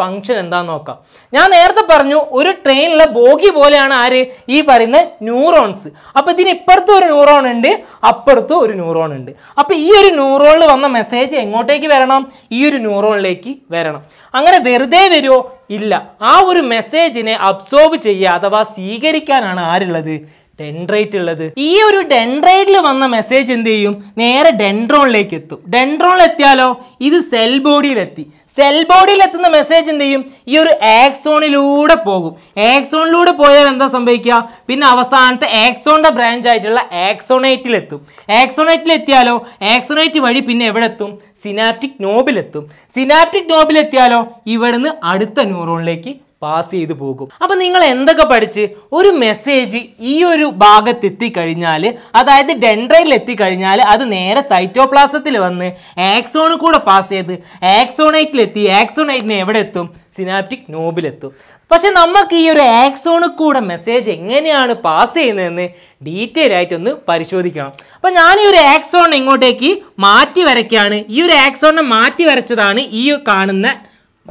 Speaker 1: ഫംഗ്ഷൻ എന്താണെന്ന് നോക്കാം ഞാൻ നേരത്തെ പറഞ്ഞു ഒരു ട്രെയിനിലെ ബോഗി പോലെയാണ് ആര് ഈ പറയുന്ന ന്യൂറോൺസ് അപ്പോൾ ഇതിന് ഇപ്പുറത്തും ഒരു ന്യൂറോൺ ഉണ്ട് അപ്പുറത്തും ഒരു ന്യൂറോൺ ഉണ്ട് അപ്പോൾ ഈ ഒരു ന്യൂറോണിൽ വന്ന മെസ്സേജ് എങ്ങോട്ടേക്ക് വരണം ഈ ഒരു ന്യൂറോണിലേക്ക് വരണം അങ്ങനെ വെറുതെ വരുമോ ഇല്ല ആ ഒരു മെസ്സേജിനെ അബ്സോർബ് ചെയ്യുക അഥവാ സ്വീകരിക്കാനാണ് ആരുള്ളത് ഡെൻഡ്രൈറ്റ് ഉള്ളത് ഈ ഒരു ഡെൻഡ്രൈറ്റിൽ വന്ന മെസ്സേജ് എന്ത് ചെയ്യും നേരെ ഡെൻഡ്രോണിലേക്ക് എത്തും ഡെൻഡ്രോണിലെത്തിയാലോ ഇത് സെൽ ബോഡിയിലെത്തി സെൽ ബോഡിയിലെത്തുന്ന മെസ്സേജ് എന്ത് ചെയ്യും ഈ ഒരു ആക്സോണിലൂടെ പോകും ആക്സോണിലൂടെ പോയാൽ എന്താ സംഭവിക്കുക പിന്നെ അവസാനത്തെ ആക്സോണിൻ്റെ ബ്രാഞ്ച് ആയിട്ടുള്ള ആക്സോണൈറ്റിൽ എത്തിയാലോ ആക്സോണൈറ്റ് വഴി പിന്നെ എവിടെ എത്തും സിനാപ്റ്റിക് നോബിലെത്തും സിനാപ്റ്റിക് നോബിലെത്തിയാലോ ഇവിടുന്ന് അടുത്ത ന്യൂറോണിലേക്ക് പാസ് ചെയ്തു പോകും അപ്പൊ നിങ്ങൾ എന്തൊക്കെ പഠിച്ച് ഒരു മെസ്സേജ് ഈ ഒരു ഭാഗത്ത് എത്തിക്കഴിഞ്ഞാൽ അതായത് ഡെൻഡ്രയിൽ എത്തിക്കഴിഞ്ഞാൽ അത് നേരെ സൈറ്റോപ്ലാസത്തിൽ വന്ന് ആക്സോണിൽ കൂടെ പാസ് ചെയ്ത് എത്തി ആക്സോണൈറ്റിന് എവിടെ എത്തും സിനാപ്റ്റിക് നോബിലെത്തും പക്ഷെ നമുക്ക് ഈ ഒരു ആക്സോണിൽ കൂടെ മെസ്സേജ് എങ്ങനെയാണ് പാസ് ചെയ്യുന്നതെന്ന് ഡീറ്റെയിൽ ആയിട്ടൊന്ന് പരിശോധിക്കണം അപ്പം ഞാൻ ഈ ഒരു ആക്സോണിനെ ഇങ്ങോട്ടേക്ക് മാറ്റി വരയ്ക്കുകയാണ് ഈ ഒരു ആക്സോണിനെ മാറ്റി വരച്ചതാണ് ഈ കാണുന്ന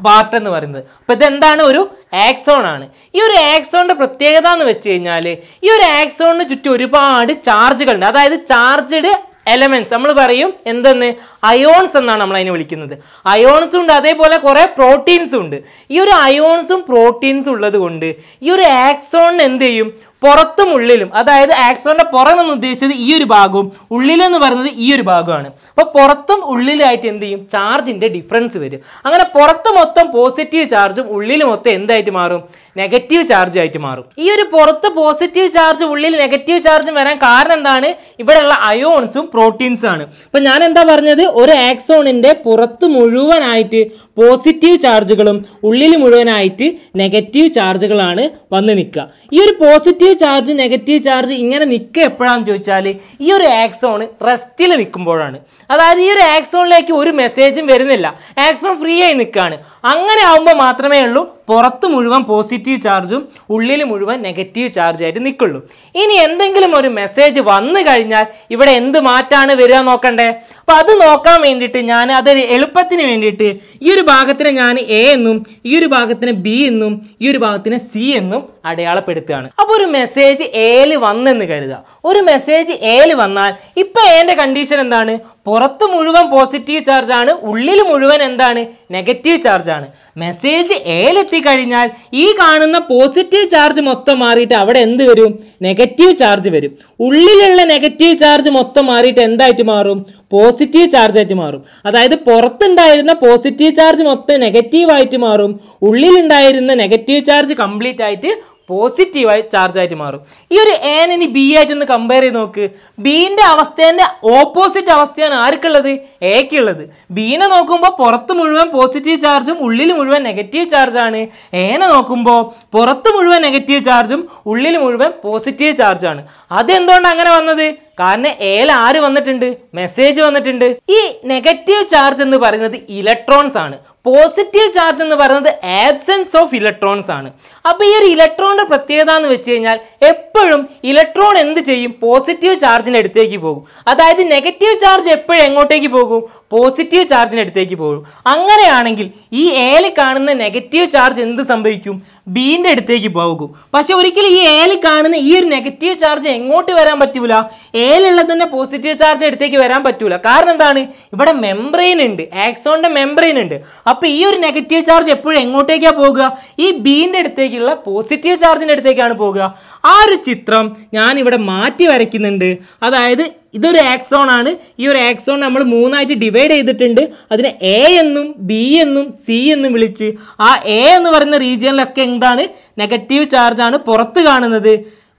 Speaker 1: പാർട്ട് എന്ന് പറയുന്നത് അപ്പോൾ ഇതെന്താണ് ഒരു ആക്സോൺ ആണ് ഈ ഒരു ആക്സോണിൻ്റെ പ്രത്യേകത എന്ന് വെച്ച് കഴിഞ്ഞാൽ ഈ ഒരു ആക്സോണിന് ചുറ്റും ഒരുപാട് ചാർജുകളുണ്ട് അതായത് ചാർജഡ് എലമെൻറ്റ്സ് നമ്മൾ പറയും എന്തെന്ന് അയോൺസ് എന്നാണ് നമ്മൾ അതിനെ വിളിക്കുന്നത് അയോൺസും ഉണ്ട് അതേപോലെ കുറേ പ്രോട്ടീൻസും ഉണ്ട് ഈ ഒരു അയോൺസും പ്രോട്ടീൻസും ഉള്ളത് കൊണ്ട് ഈ ഒരു ആക്സോണിന് എന്ത് ചെയ്യും പുറത്തും ഉള്ളിലും അതായത് ആക്സോണിൻ്റെ പുറം എന്ന് ഉദ്ദേശിച്ചത് ഈ ഒരു ഭാഗവും ഉള്ളിലെന്ന് പറയുന്നത് ഈ ഒരു ഭാഗമാണ് അപ്പോൾ പുറത്തും ഉള്ളിലായിട്ട് എന്ത് ചെയ്യും ചാർജിൻ്റെ ഡിഫറൻസ് വരും അങ്ങനെ പുറത്ത് മൊത്തം പോസിറ്റീവ് ചാർജും ഉള്ളിൽ മൊത്തം എന്തായിട്ട് മാറും നെഗറ്റീവ് ചാർജ് ആയിട്ട് മാറും ഈ ഒരു പുറത്ത് പോസിറ്റീവ് ചാർജ് ഉള്ളിൽ നെഗറ്റീവ് ചാർജും വരാൻ കാരണം എന്താണ് ഇവിടെയുള്ള അയോൺസും പ്രോട്ടീൻസും ആണ് അപ്പം ഞാൻ എന്താ പറഞ്ഞത് ഒരു ആക്സോണിൻ്റെ പുറത്ത് മുഴുവനായിട്ട് പോസിറ്റീവ് ചാർജുകളും ഉള്ളിൽ മുഴുവനായിട്ട് നെഗറ്റീവ് ചാർജുകളാണ് വന്ന് നിൽക്കുക ഈ ഒരു positive positive charge negative charge ഇങ്ങനെ നിൽക്കുക എപ്പോഴാണെന്ന് ചോദിച്ചാൽ ഈ ഒരു ആക്സോൺ റെസ്റ്റിൽ നിൽക്കുമ്പോഴാണ് അതായത് ഈ ഒരു ആക്സോണിലേക്ക് ഒരു മെസ്സേജും വരുന്നില്ല ആക്സോൺ ഫ്രീ ആയി നിൽക്കുകയാണ് അങ്ങനെ ആവുമ്പോൾ മാത്രമേ ഉള്ളൂ പുറത്ത് മുഴുവൻ പോസിറ്റീവ് ചാർജും ഉള്ളിൽ മുഴുവൻ നെഗറ്റീവ് ചാർജ് ആയിട്ട് നിൽക്കുള്ളൂ ഇനി എന്തെങ്കിലും ഒരു മെസ്സേജ് വന്നു കഴിഞ്ഞാൽ ഇവിടെ എന്ത് മാറ്റാണ് വരിക നോക്കണ്ടേ അപ്പം അത് നോക്കാൻ വേണ്ടിയിട്ട് ഞാൻ അത് എളുപ്പത്തിന് വേണ്ടിയിട്ട് ഈ ഒരു ഭാഗത്തിനെ ഞാൻ എ എന്നും ഈ ഒരു ഭാഗത്തിന് ബി എന്നും ഈ ഒരു ഭാഗത്തിന് സി എന്നും അടയാളപ്പെടുത്തുകയാണ് അപ്പോൾ ഒരു മെസ്സേജ് എയിൽ വന്നെന്ന് കരുതുക ഒരു മെസ്സേജ് എയിൽ വന്നാൽ ഇപ്പം എൻ്റെ കണ്ടീഷൻ എന്താണ് പുറത്ത് മുഴുവൻ പോസിറ്റീവ് ചാർജാണ് ഉള്ളിൽ മുഴുവൻ എന്താണ് നെഗറ്റീവ് ചാർജാണ് മെസ്സേജ് എയിലെത്തി എത്തിക്കഴിഞ്ഞാൽ ഈ കാണുന്ന പോസിറ്റീവ് ചാർജ് മൊത്തം മാറിയിട്ട് അവിടെ എന്ത് വരും നെഗറ്റീവ് ചാർജ് വരും ഉള്ളിലുള്ള നെഗറ്റീവ് ചാർജ് മൊത്തം മാറിയിട്ട് എന്തായിട്ട് മാറും പോസിറ്റീവ് ചാർജ് ആയിട്ട് മാറും അതായത് പുറത്തുണ്ടായിരുന്ന പോസിറ്റീവ് ചാർജ് മൊത്തം നെഗറ്റീവ് ആയിട്ട് മാറും ഉള്ളിലുണ്ടായിരുന്ന നെഗറ്റീവ് ചാർജ് കംപ്ലീറ്റ് ആയിട്ട് പോസിറ്റീവായി ചാർജായിട്ട് മാറും ഈ ഒരു എൻ ഇനി ബി ആയിട്ടൊന്ന് കമ്പയർ ചെയ്ത് നോക്ക് ബീൻ്റെ അവസ്ഥേൻ്റെ ഓപ്പോസിറ്റ് അവസ്ഥയാണ് ആർക്കുള്ളത് എക്കുള്ളത് ബീനെ നോക്കുമ്പോൾ പുറത്ത് മുഴുവൻ പോസിറ്റീവ് ചാർജും ഉള്ളിൽ മുഴുവൻ നെഗറ്റീവ് ചാർജാണ് എനെ നോക്കുമ്പോൾ പുറത്ത് മുഴുവൻ നെഗറ്റീവ് ചാർജും ഉള്ളിൽ മുഴുവൻ പോസിറ്റീവ് ചാർജാണ് അതെന്തുകൊണ്ട് അങ്ങനെ വന്നത് കാരണം ഏൽ ആര് വന്നിട്ടുണ്ട് മെസ്സേജ് വന്നിട്ടുണ്ട് ഈ നെഗറ്റീവ് ചാർജ് എന്ന് പറയുന്നത് ഇലക്ട്രോൺസ് ആണ് പോസിറ്റീവ് ചാർജ് എന്ന് പറയുന്നത് ആബ്സെൻസ് ഓഫ് ഇലക്ട്രോൺസ് ആണ് അപ്പൊ ഈ ഒരു ഇലക്ട്രോണിന്റെ പ്രത്യേകത എന്ന് വെച്ച് കഴിഞ്ഞാൽ എപ്പോഴും ഇലക്ട്രോൺ എന്ത് ചെയ്യും പോസിറ്റീവ് ചാർജിൻ്റെ അടുത്തേക്ക് പോകും അതായത് നെഗറ്റീവ് ചാർജ് എപ്പോഴും എങ്ങോട്ടേക്ക് പോകും പോസിറ്റീവ് ചാർജിൻ്റെ അടുത്തേക്ക് പോകും അങ്ങനെയാണെങ്കിൽ ഈ ഏല് കാണുന്ന നെഗറ്റീവ് ചാർജ് എന്ത് സംഭവിക്കും ബീൻ്റെ അടുത്തേക്ക് പോകും പക്ഷെ ഒരിക്കലും ഈ ഏല് കാണുന്ന ഈ ഒരു നെഗറ്റീവ് ചാർജ് എങ്ങോട്ട് വരാൻ പറ്റൂല എയിലുള്ള തന്നെ പോസിറ്റീവ് ചാർജ് അടുത്തേക്ക് വരാൻ പറ്റൂല കാരണം എന്താണ് ഇവിടെ മെംബ്രെയിൻ ഉണ്ട് ആക്സോണിൻ്റെ മെംബ്രെയിൻ ഉണ്ട് അപ്പോൾ ഈ ഒരു നെഗറ്റീവ് ചാർജ് എപ്പോഴും എങ്ങോട്ടേക്കാണ് പോകുക ഈ ബീൻ്റെ അടുത്തേക്കുള്ള പോസിറ്റീവ് ചാർജിൻ്റെ അടുത്തേക്കാണ് പോകുക ആ ഒരു ചിത്രം ഞാനിവിടെ മാറ്റി വരയ്ക്കുന്നുണ്ട് അതായത് ഇതൊരു ആക്സോൺ ആണ് ഈ ഒരു ആക്സോൺ നമ്മൾ മൂന്നായിട്ട് ഡിവൈഡ് ചെയ്തിട്ടുണ്ട് അതിനെ എ എന്നും ബി എന്നും സി എന്നും വിളിച്ച് ആ എ എന്ന് പറയുന്ന റീജിയനിലൊക്കെ എന്താണ് നെഗറ്റീവ് ചാർജാണ് പുറത്ത് കാണുന്നത്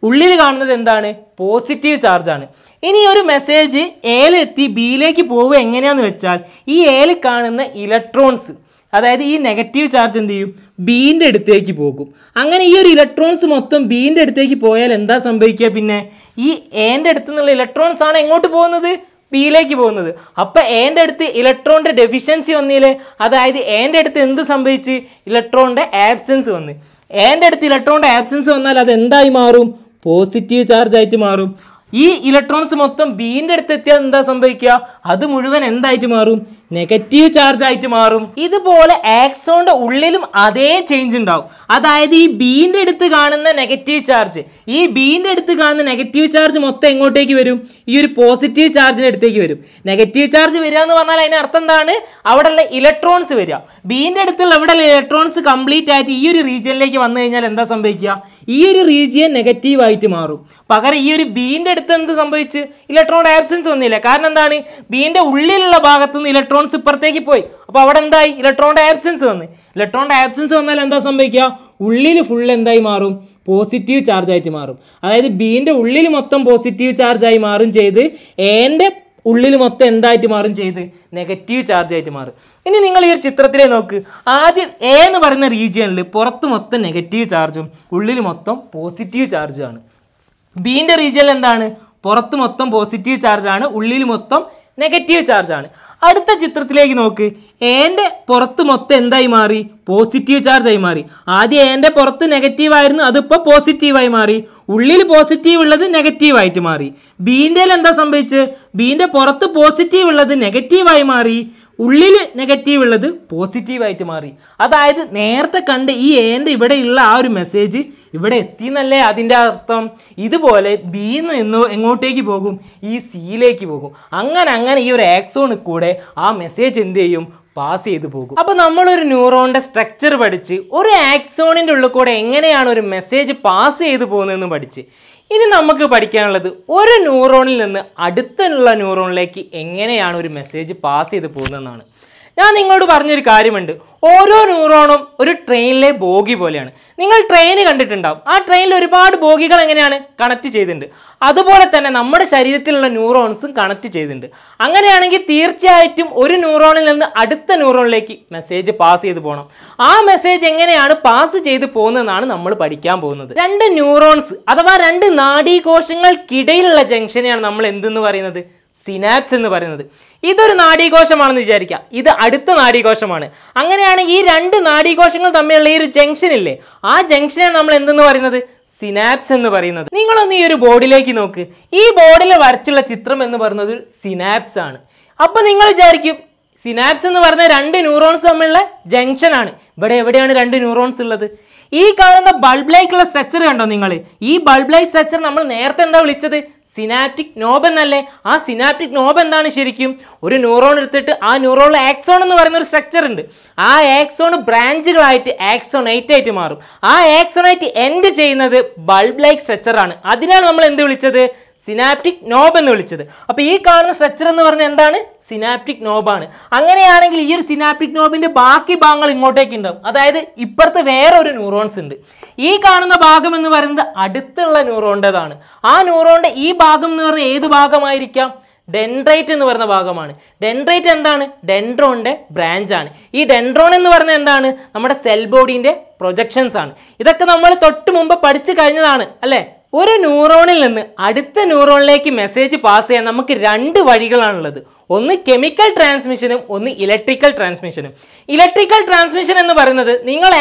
Speaker 1: ഉള്ളിൽ കാണുന്നത് എന്താണ് പോസിറ്റീവ് ചാർജാണ് ഇനി ഒരു മെസ്സേജ് എയിലെത്തി ബിയിലേക്ക് പോവുക എങ്ങനെയാണെന്ന് വെച്ചാൽ ഈ എയിൽ കാണുന്ന ഇലക്ട്രോൺസ് അതായത് ഈ നെഗറ്റീവ് ചാർജ് എന്ത് ചെയ്യും ബീൻ്റെ അടുത്തേക്ക് പോകും അങ്ങനെ ഈ ഒരു ഇലക്ട്രോൺസ് മൊത്തം ബീൻ്റെ അടുത്തേക്ക് പോയാൽ എന്താ സംഭവിക്കുക പിന്നെ ഈ എൻ്റെ അടുത്തു നിന്നുള്ള ഇലക്ട്രോൺസ് ആണ് എങ്ങോട്ട് പോകുന്നത് ബിയിലേക്ക് പോകുന്നത് അപ്പോൾ എൻ്റെ അടുത്ത് ഇലക്ട്രോണിൻ്റെ ഡെഫിഷ്യൻസി വന്നില്ലേ അതായത് എൻ്റെ അടുത്ത് എന്ത് സംഭവിച്ച് ഇലക്ട്രോണിൻ്റെ ആബ്സെൻസ് വന്ന് എൻ്റെ അടുത്ത് ഇലക്ട്രോണിൻ്റെ ആബ്സെൻസ് വന്നാൽ അത് എന്തായി മാറും പോസിറ്റീവ് ചാർജ് ആയിട്ട് മാറും ഈ ഇലക്ട്രോൺസ് മൊത്തം ബീൻ്റെ അടുത്ത് എത്തിയാൽ എന്താ സംഭവിക്കുക അത് മുഴുവൻ എന്തായിട്ട് മാറും നെഗറ്റീവ് ചാർജ് ആയിട്ട് മാറും ഇതുപോലെ ആക്സോണിന്റെ ഉള്ളിലും അതേ ചേഞ്ച് ഉണ്ടാവും അതായത് ഈ ബീൻ്റെ അടുത്ത് കാണുന്ന നെഗറ്റീവ് ചാർജ് ഈ ബീൻ്റെ അടുത്ത് കാണുന്ന നെഗറ്റീവ് ചാർജ് മൊത്തം എങ്ങോട്ടേക്ക് വരും ഈ ഒരു പോസിറ്റീവ് ചാർജിൻ്റെ അടുത്തേക്ക് വരും നെഗറ്റീവ് ചാർജ് വരിക എന്ന് പറഞ്ഞാൽ അതിന് അർത്ഥം എന്താണ് അവിടെയുള്ള ഇലക്ട്രോൺസ് വരിക ബീൻ്റെ അടുത്തുള്ള ഉള്ള ഇലക്ട്രോൺസ് കംപ്ലീറ്റ് ആയിട്ട് ഈ ഒരു റീജിയനിലേക്ക് വന്നു കഴിഞ്ഞാൽ എന്താ സംഭവിക്കുക ഈ ഒരു റീജിയൻ നെഗറ്റീവ് ആയിട്ട് മാറും പകരം ഈ ഒരു ബീൻ്റെ അടുത്ത് എന്ത് സംഭവിച്ച് ഇലക്ട്രോൺ ആബ്സെൻസ് വന്നില്ല കാരണം എന്താണ് ബീൻ്റെ ഉള്ളിലുള്ള ഭാഗത്തുനിന്ന് ഇലക്ട്രോൺ ഇലക്ട്രോൺസ് ഇപ്പുറത്തേക്ക് പോയി അപ്പോൾ അവിടെ എന്തായി ഇലക്ട്രോണിൻ്റെ ആബ്സെൻസ് വന്ന് ഇലക്ട്രോണിൻ്റെ ആബ്സെൻസ് വന്നാൽ എന്താ സംഭവിക്കുക ഉള്ളിൽ ഫുൾ എന്തായി മാറും പോസിറ്റീവ് ചാർജായിട്ട് മാറും അതായത് ബീൻ്റെ ഉള്ളിൽ മൊത്തം പോസിറ്റീവ് ചാർജായി മാറും ചെയ്ത് എൻ്റെ ഉള്ളിൽ മൊത്തം എന്തായിട്ട് മാറും ചെയ്ത് നെഗറ്റീവ് ചാർജ് ആയിട്ട് മാറും ഇനി നിങ്ങൾ ഈ ഒരു ചിത്രത്തിലെ നോക്ക് ആദ്യം എ എന്ന് പറയുന്ന റീജിയനിൽ പുറത്ത് മൊത്തം നെഗറ്റീവ് ചാർജും ഉള്ളിൽ മൊത്തം പോസിറ്റീവ് ചാർജുമാണ് ബീൻ്റെ റീജിയനിൽ എന്താണ് പുറത്ത് മൊത്തം പോസിറ്റീവ് ചാർജാണ് ഉള്ളിൽ മൊത്തം നെഗറ്റീവ് ചാർജാണ് അടുത്ത ചിത്രത്തിലേക്ക് നോക്ക് എൻ്റെ പുറത്ത് മൊത്തം എന്തായി മാറി പോസിറ്റീവ് ചാർജായി മാറി ആദ്യം എൻ്റെ പുറത്ത് നെഗറ്റീവ് ആയിരുന്നു അതിപ്പോൾ പോസിറ്റീവായി മാറി ഉള്ളിൽ പോസിറ്റീവ് ഉള്ളത് നെഗറ്റീവായിട്ട് മാറി ബീൻ്റെ എന്താ സംഭവിച്ചത് ബീൻ്റെ പുറത്ത് പോസിറ്റീവ് ഉള്ളത് നെഗറ്റീവായി മാറി ഉള്ളിൽ നെഗറ്റീവ് ഉള്ളത് പോസിറ്റീവായിട്ട് മാറി അതായത് നേരത്തെ കണ്ട് ഈ എൻ്റെ ഇവിടെയുള്ള ആ ഒരു മെസ്സേജ് ഇവിടെ എന്നല്ലേ അതിൻ്റെ അർത്ഥം ഇതുപോലെ ബി നിന്ന് എങ്ങോട്ടേക്ക് പോകും ഈ സിയിലേക്ക് പോകും അങ്ങനെ അങ്ങനെ ഈ ഒരു ആക്സോണിൽ കൂടെ ആ മെസ്സേജ് എന്ത് ചെയ്യും പാസ് ചെയ്ത് പോകും അപ്പോൾ നമ്മളൊരു ന്യൂറോണിൻ്റെ സ്ട്രക്ചർ പഠിച്ച് ഒരു ആക്സോണിൻ്റെ ഉള്ളിൽ കൂടെ എങ്ങനെയാണ് ഒരു മെസ്സേജ് പാസ് ചെയ്ത് പോകുന്നതെന്ന് പഠിച്ച് ഇനി നമുക്ക് പഠിക്കാനുള്ളത് ഒരു ന്യൂറോണിൽ നിന്ന് അടുത്തുള്ള ന്യൂറോണിലേക്ക് എങ്ങനെയാണ് ഒരു മെസ്സേജ് പാസ് ചെയ്ത് പോകുന്നതെന്നാണ് ഞാൻ നിങ്ങളോട് പറഞ്ഞൊരു കാര്യമുണ്ട് ഓരോ ന്യൂറോണും ഒരു ട്രെയിനിലെ ബോഗി പോലെയാണ് നിങ്ങൾ ട്രെയിൻ കണ്ടിട്ടുണ്ടാവും ആ ട്രെയിനിൽ ഒരുപാട് ബോഗികൾ എങ്ങനെയാണ് കണക്ട് ചെയ്തിട്ടുണ്ട് അതുപോലെ തന്നെ നമ്മുടെ ശരീരത്തിലുള്ള ന്യൂറോൺസും കണക്ട് ചെയ്തിട്ടുണ്ട് അങ്ങനെയാണെങ്കിൽ തീർച്ചയായിട്ടും ഒരു ന്യൂറോണിൽ നിന്ന് അടുത്ത ന്യൂറോണിലേക്ക് മെസ്സേജ് പാസ് ചെയ്ത് പോകണം ആ മെസ്സേജ് എങ്ങനെയാണ് പാസ് ചെയ്ത് പോകുന്നതെന്നാണ് നമ്മൾ പഠിക്കാൻ പോകുന്നത് രണ്ട് ന്യൂറോൺസ് അഥവാ രണ്ട് നാഡീകോശങ്ങൾക്കിടയിലുള്ള ജംഗ്ഷനെയാണ് നമ്മൾ എന്തെന്ന് പറയുന്നത് സിനാപ്സ് എന്ന് പറയുന്നത് ഇതൊരു നാഡീകോശമാണെന്ന് വിചാരിക്കുക ഇത് അടുത്ത നാഡീകോശമാണ് അങ്ങനെയാണെങ്കിൽ ഈ രണ്ട് നാഡീകോശങ്ങൾ തമ്മിലുള്ള ഈ ഒരു ജംഗ്ഷൻ ഇല്ലേ ആ ജംഗ്ഷനെ നമ്മൾ എന്തെന്ന് പറയുന്നത് സിനാപ്സ് എന്ന് പറയുന്നത് നിങ്ങളൊന്ന് ഈ ഒരു ബോർഡിലേക്ക് നോക്ക് ഈ ബോർഡിൽ വരച്ചുള്ള ചിത്രം എന്ന് പറയുന്നത് സിനാപ്സ് ആണ് അപ്പൊ നിങ്ങൾ വിചാരിക്കും സിനാപ്സ് എന്ന് പറഞ്ഞ രണ്ട് ന്യൂറോൺസ് തമ്മിലുള്ള ജംഗ്ഷൻ ആണ് ഇവിടെ എവിടെയാണ് രണ്ട് ന്യൂറോൺസ് ഉള്ളത് ഈ കാണുന്ന ബൾബ് ലൈക്കുള്ള സ്ട്രക്ചർ കണ്ടോ നിങ്ങൾ ഈ ബൾബ് ലൈക്ക് സ്ട്രക്ചർ നമ്മൾ നേരത്തെ എന്താ വിളിച്ചത് സിനാപ്റ്റിക് നോബ് എന്നല്ലേ ആ സിനാപ്റ്റിക് നോബ് എന്താണ് ശരിക്കും ഒരു ന്യൂറോൺ എടുത്തിട്ട് ആ ന്യൂറോണിലെ ആക്സോൺ എന്ന് പറയുന്ന ഒരു സ്ട്രക്ചർ ഉണ്ട് ആ ആക്സോൺ ബ്രാഞ്ചുകളായിട്ട് ആക്സോണൈറ്റ് ആയിട്ട് മാറും ആ ആക്സോണൈറ്റ് എൻഡ് ചെയ്യുന്നത് ബൾബ് ലൈക്ക് സ്ട്രക്ചറാണ് അതിനാണ് നമ്മൾ എന്ത് വിളിച്ചത് സിനാപ്റ്റിക് നോബ് എന്ന് വിളിച്ചത് അപ്പോൾ ഈ കാണുന്ന സ്ട്രക്ചർ എന്ന് പറഞ്ഞാൽ എന്താണ് സിനാപ്റ്റിക് നോബാണ് അങ്ങനെയാണെങ്കിൽ ഈ ഒരു സിനാപ്റ്റിക് നോബിൻ്റെ ബാക്കി ഭാഗങ്ങൾ ഇങ്ങോട്ടേക്ക് ഉണ്ടാവും അതായത് ഇപ്പുറത്ത് വേറെ ഒരു ന്യൂറോൺസ് ഉണ്ട് ഈ കാണുന്ന ഭാഗം എന്ന് പറയുന്നത് അടുത്തുള്ള ന്യൂറോണിൻ്റെതാണ് ആ ന്യൂറോണിൻ്റെ ഈ ഭാഗം എന്ന് പറഞ്ഞാൽ ഏത് ഭാഗമായിരിക്കാം ഡെൻഡ്രൈറ്റ് എന്ന് പറയുന്ന ഭാഗമാണ് ഡെൻഡ്രൈറ്റ് എന്താണ് ഡെൻഡ്രോണിൻ്റെ ബ്രാഞ്ചാണ് ഈ ഡെൻഡ്രോൺ എന്ന് പറയുന്നത് എന്താണ് നമ്മുടെ സെൽ ബോഡീൻ്റെ പ്രൊജക്ഷൻസ് ആണ് ഇതൊക്കെ നമ്മൾ തൊട്ട് മുമ്പ് പഠിച്ചു കഴിഞ്ഞതാണ് അല്ലേ ഒരു ന്യൂറോണിൽ നിന്ന് അടുത്ത ന്യൂറോണിലേക്ക് മെസ്സേജ് പാസ് ചെയ്യാൻ നമുക്ക് രണ്ട് വഴികളാണുള്ളത് ഒന്ന് കെമിക്കൽ ട്രാൻസ്മിഷനും ഒന്ന് ഇലക്ട്രിക്കൽ ട്രാൻസ്മിഷനും ഇലക്ട്രിക്കൽ ട്രാൻസ്മിഷൻ എന്ന് പറയുന്നത് നിങ്ങൾ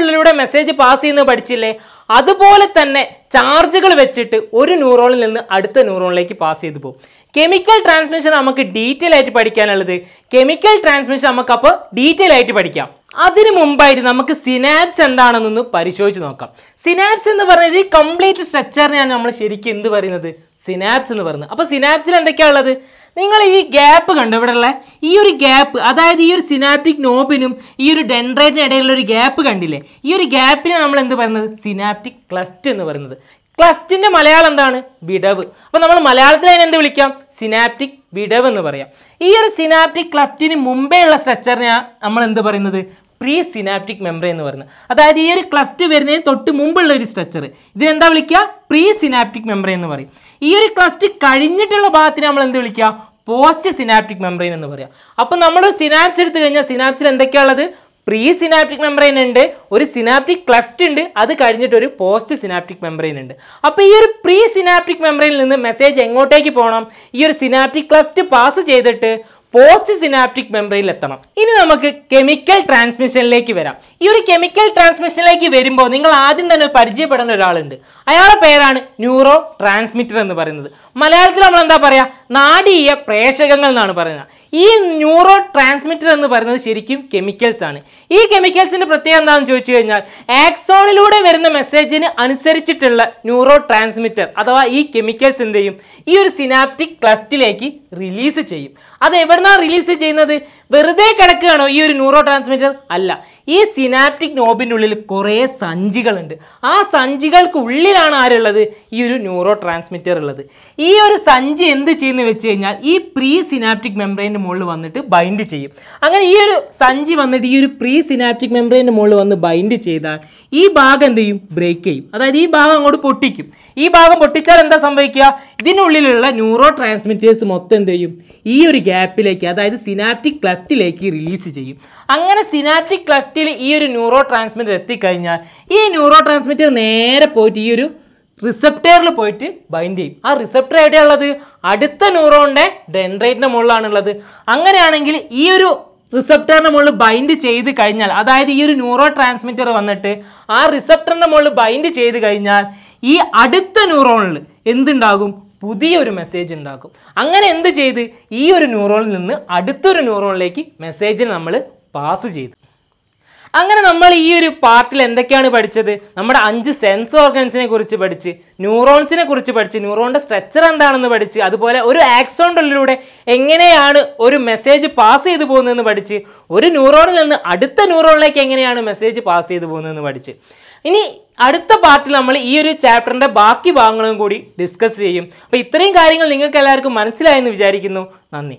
Speaker 1: ഉള്ളിലൂടെ മെസ്സേജ് പാസ് ചെയ്യുന്നത് പഠിച്ചില്ലേ അതുപോലെ തന്നെ ചാർജുകൾ വെച്ചിട്ട് ഒരു ന്യൂറോണിൽ നിന്ന് അടുത്ത ന്യൂറോണിലേക്ക് പാസ് ചെയ്തു പോകും കെമിക്കൽ ട്രാൻസ്മിഷൻ നമുക്ക് ഡീറ്റെയിൽ ആയിട്ട് പഠിക്കാനുള്ളത് കെമിക്കൽ ട്രാൻസ്മിഷൻ നമുക്കപ്പോൾ ഡീറ്റെയിൽ ആയിട്ട് പഠിക്കാം അതിനു മുമ്പായിട്ട് നമുക്ക് സിനാപ്സ് എന്താണെന്നൊന്ന് പരിശോധിച്ച് നോക്കാം സിനാപ്സ് എന്ന് പറയുന്നത് ഈ കംപ്ലീറ്റ് സ്ട്രക്ചറിനെയാണ് നമ്മൾ ശരിക്കും എന്ത് പറയുന്നത് സിനാപ്സ് എന്ന് പറയുന്നത് അപ്പോൾ സിനാപ്സിൽ എന്തൊക്കെയാണ് ഉള്ളത് നിങ്ങൾ ഈ ഗ്യാപ്പ് കണ്ടു ഉള്ള ഈ ഒരു ഗ്യാപ്പ് അതായത് ഈ ഒരു സിനാപ്റ്റിക് നോബിനും ഈ ഒരു ഡെൻഡ്രൈറ്റിനും ഇടയിലുള്ള ഒരു ഗ്യാപ്പ് കണ്ടില്ലേ ഈ ഒരു ഗ്യാപ്പിനെ നമ്മൾ എന്ത് പറയുന്നത് സിനാപ്റ്റിക് ക്ലഫ്റ്റ് എന്ന് പറയുന്നത് ക്ലഫ്റ്റിൻ്റെ മലയാളം എന്താണ് വിടവ് അപ്പോൾ നമ്മൾ മലയാളത്തിൽ അതിനെന്ത് വിളിക്കാം സിനാപ്റ്റിക് വിടവ് എന്ന് പറയാം ഈ ഒരു സിനാപ്റ്റിക് ക്ലഫ്റ്റിന് മുമ്പേ ഉള്ള സ്ട്രക്ചറിനെയാണ് നമ്മൾ എന്ത് പറയുന്നത് പ്രീ സിനാപ്റ്റിക് മെമ്പറി എന്ന് പറയുന്നത് അതായത് ഈ ഒരു ക്ലഫ്റ്റ് വരുന്നതിന് തൊട്ട് മുമ്പുള്ള ഒരു സ്ട്രക്ചർ ഇതിനെന്താ വിളിക്കുക പ്രീ സിനാപ്റ്റിക് മെമ്പറി എന്ന് പറയും ഈ ഒരു ക്ലഫ്റ്റ് കഴിഞ്ഞിട്ടുള്ള ഭാഗത്തിന് നമ്മൾ എന്ത് വിളിക്കുക പോസ്റ്റ് സിനാപ്റ്റിക് മെമ്പറി എന്ന് പറയാം അപ്പോൾ നമ്മൾ സിനാപ്സ് എടുത്തു കഴിഞ്ഞാൽ സിനാപ്സിൽ എന്തൊക്കെയാണുള്ളത് പ്രീ സിനാപ്റ്റിക് മെമ്പറൈൻ ഉണ്ട് ഒരു സിനാപ്റ്റിക് ക്ലെഫ്റ്റ് ഉണ്ട് അത് കഴിഞ്ഞിട്ട് ഒരു പോസ്റ്റ് സിനാപ്റ്റിക് മെമ്പറൈൻ ഉണ്ട് അപ്പോൾ ഈ ഒരു പ്രീ സിനാപ്റ്റിക് മെമ്പറൈനിൽ നിന്ന് മെസ്സേജ് എങ്ങോട്ടേക്ക് പോകണം ഈ ഒരു സിനാപ്റ്റിക് ക്ലെഫ്റ്റ് പാസ് ചെയ്തിട്ട് പോസ്റ്റ് സിനാപ്റ്റിക് മെമ്പറിൽ എത്തണം ഇനി നമുക്ക് കെമിക്കൽ ട്രാൻസ്മിഷനിലേക്ക് വരാം ഈ ഒരു കെമിക്കൽ ട്രാൻസ്മിഷനിലേക്ക് വരുമ്പോൾ നിങ്ങൾ ആദ്യം തന്നെ പരിചയപ്പെടേണ്ട ഒരാളുണ്ട് അയാളുടെ പേരാണ് ന്യൂറോ ട്രാൻസ്മിറ്റർ എന്ന് പറയുന്നത് മലയാളത്തിൽ നമ്മൾ എന്താ പറയുക നാടീയ പ്രേഷകങ്ങൾ എന്നാണ് പറയുന്നത് ഈ ന്യൂറോ ട്രാൻസ്മിറ്റർ എന്ന് പറയുന്നത് ശരിക്കും കെമിക്കൽസ് ആണ് ഈ കെമിക്കൽസിൻ്റെ പ്രത്യേകത എന്താണെന്ന് ചോദിച്ചു കഴിഞ്ഞാൽ ആക്സോണിലൂടെ വരുന്ന മെസ്സേജിന് അനുസരിച്ചിട്ടുള്ള ന്യൂറോ ട്രാൻസ്മിറ്റർ അഥവാ ഈ കെമിക്കൽസ് എന്ത് ചെയ്യും ഈ ഒരു സിനാപ്റ്റിക് ക്ലഫ്റ്റിലേക്ക് റിലീസ് ചെയ്യും അത് എവിടുന്നാണ് റിലീസ് ചെയ്യുന്നത് വെറുതെ കിടക്കുകയാണോ ഈ ഒരു ന്യൂറോ ട്രാൻസ്മിറ്റർ അല്ല ഈ സിനാപ്റ്റിക് നോബിൻ്റെ ഉള്ളിൽ കുറേ സഞ്ചികളുണ്ട് ആ സഞ്ചികൾക്ക് ഉള്ളിലാണ് ആരുള്ളത് ഈ ഒരു ന്യൂറോ ട്രാൻസ്മിറ്റർ ഉള്ളത് ഈ ഒരു സഞ്ചി എന്ത് ചെയ്യുന്നത് വെച്ച് കഴിഞ്ഞാൽ ഈ പ്രീ സിനാപ്റ്റിക് മെമ്പറൈൻ മെംബ്രെയിൻ്റെ മുകളിൽ വന്നിട്ട് ബൈൻഡ് ചെയ്യും അങ്ങനെ ഈ ഒരു സഞ്ചി വന്നിട്ട് ഈ ഒരു പ്രീ സിനാപ്റ്റിക് മെംബ്രെയിൻ്റെ മുകളിൽ വന്ന് ബൈൻഡ് ചെയ്താൽ ഈ ഭാഗം എന്ത് ചെയ്യും ബ്രേക്ക് ചെയ്യും അതായത് ഈ ഭാഗം അങ്ങോട്ട് പൊട്ടിക്കും ഈ ഭാഗം പൊട്ടിച്ചാൽ എന്താ സംഭവിക്കുക ഇതിനുള്ളിലുള്ള ന്യൂറോ ട്രാൻസ്മിറ്റേഴ്സ് മൊത്തം എന്ത് ചെയ്യും ഈ ഒരു ഗ്യാപ്പിലേക്ക് അതായത് സിനാപ്റ്റിക് ക്ലഫ്റ്റിലേക്ക് റിലീസ് ചെയ്യും അങ്ങനെ സിനാപ്റ്റിക് ക്ലഫ്റ്റിൽ ഈ ഒരു ന്യൂറോ ട്രാൻസ്മിറ്റർ എത്തിക്കഴിഞ്ഞാൽ ഈ ന്യൂറോ ട്രാൻസ്മിറ്റർ നേരെ പോയിട്ട് ഈ ഒരു റിസപ്റ്ററിൽ പോയിട്ട് ബൈൻഡ് ചെയ്യും ആ റിസപ്റ്റർ എവിടെയുള്ളത് അടുത്ത ന്യൂറോണിൻ്റെ ഡെൻഡ്രൈറ്റിൻ്റെ മുകളിലാണുള്ളത് അങ്ങനെയാണെങ്കിൽ ഈ ഒരു റിസെപ്റ്ററിൻ്റെ മുകളിൽ ബൈൻഡ് ചെയ്ത് കഴിഞ്ഞാൽ അതായത് ഈ ഒരു ന്യൂറോ ട്രാൻസ്മിറ്റർ വന്നിട്ട് ആ റിസെപ്റ്ററിൻ്റെ മുകളിൽ ബൈൻഡ് ചെയ്ത് കഴിഞ്ഞാൽ ഈ അടുത്ത ന്യൂറോണിൽ എന്തുണ്ടാകും പുതിയൊരു മെസ്സേജ് ഉണ്ടാക്കും അങ്ങനെ എന്ത് ചെയ്ത് ഈ ഒരു ന്യൂറോണിൽ നിന്ന് അടുത്തൊരു ന്യൂറോണിലേക്ക് മെസ്സേജിന് നമ്മൾ പാസ് ചെയ്തു അങ്ങനെ നമ്മൾ ഈ ഒരു പാർട്ടിൽ എന്തൊക്കെയാണ് പഠിച്ചത് നമ്മുടെ അഞ്ച് സെൻസ് ഓർഗൻസിനെ കുറിച്ച് പഠിച്ച് ന്യൂറോൺസിനെ കുറിച്ച് പഠിച്ച് ന്യൂറോണിൻ്റെ സ്ട്രക്ചർ എന്താണെന്ന് പഠിച്ച് അതുപോലെ ഒരു ആക്സോണിലൂടെ എങ്ങനെയാണ് ഒരു മെസ്സേജ് പാസ് ചെയ്തു പോകുന്നതെന്ന് പഠിച്ച് ഒരു ന്യൂറോണിൽ നിന്ന് അടുത്ത ന്യൂറോണിലേക്ക് എങ്ങനെയാണ് മെസ്സേജ് പാസ് ചെയ്തു പോകുന്നതെന്ന് പഠിച്ച് ഇനി അടുത്ത പാർട്ടിൽ നമ്മൾ ഈ ഒരു ചാപ്റ്ററിൻ്റെ ബാക്കി ഭാഗങ്ങളും കൂടി ഡിസ്കസ് ചെയ്യും അപ്പോൾ ഇത്രയും കാര്യങ്ങൾ നിങ്ങൾക്ക് എല്ലാവർക്കും മനസ്സിലായെന്ന് വിചാരിക്കുന്നു നന്ദി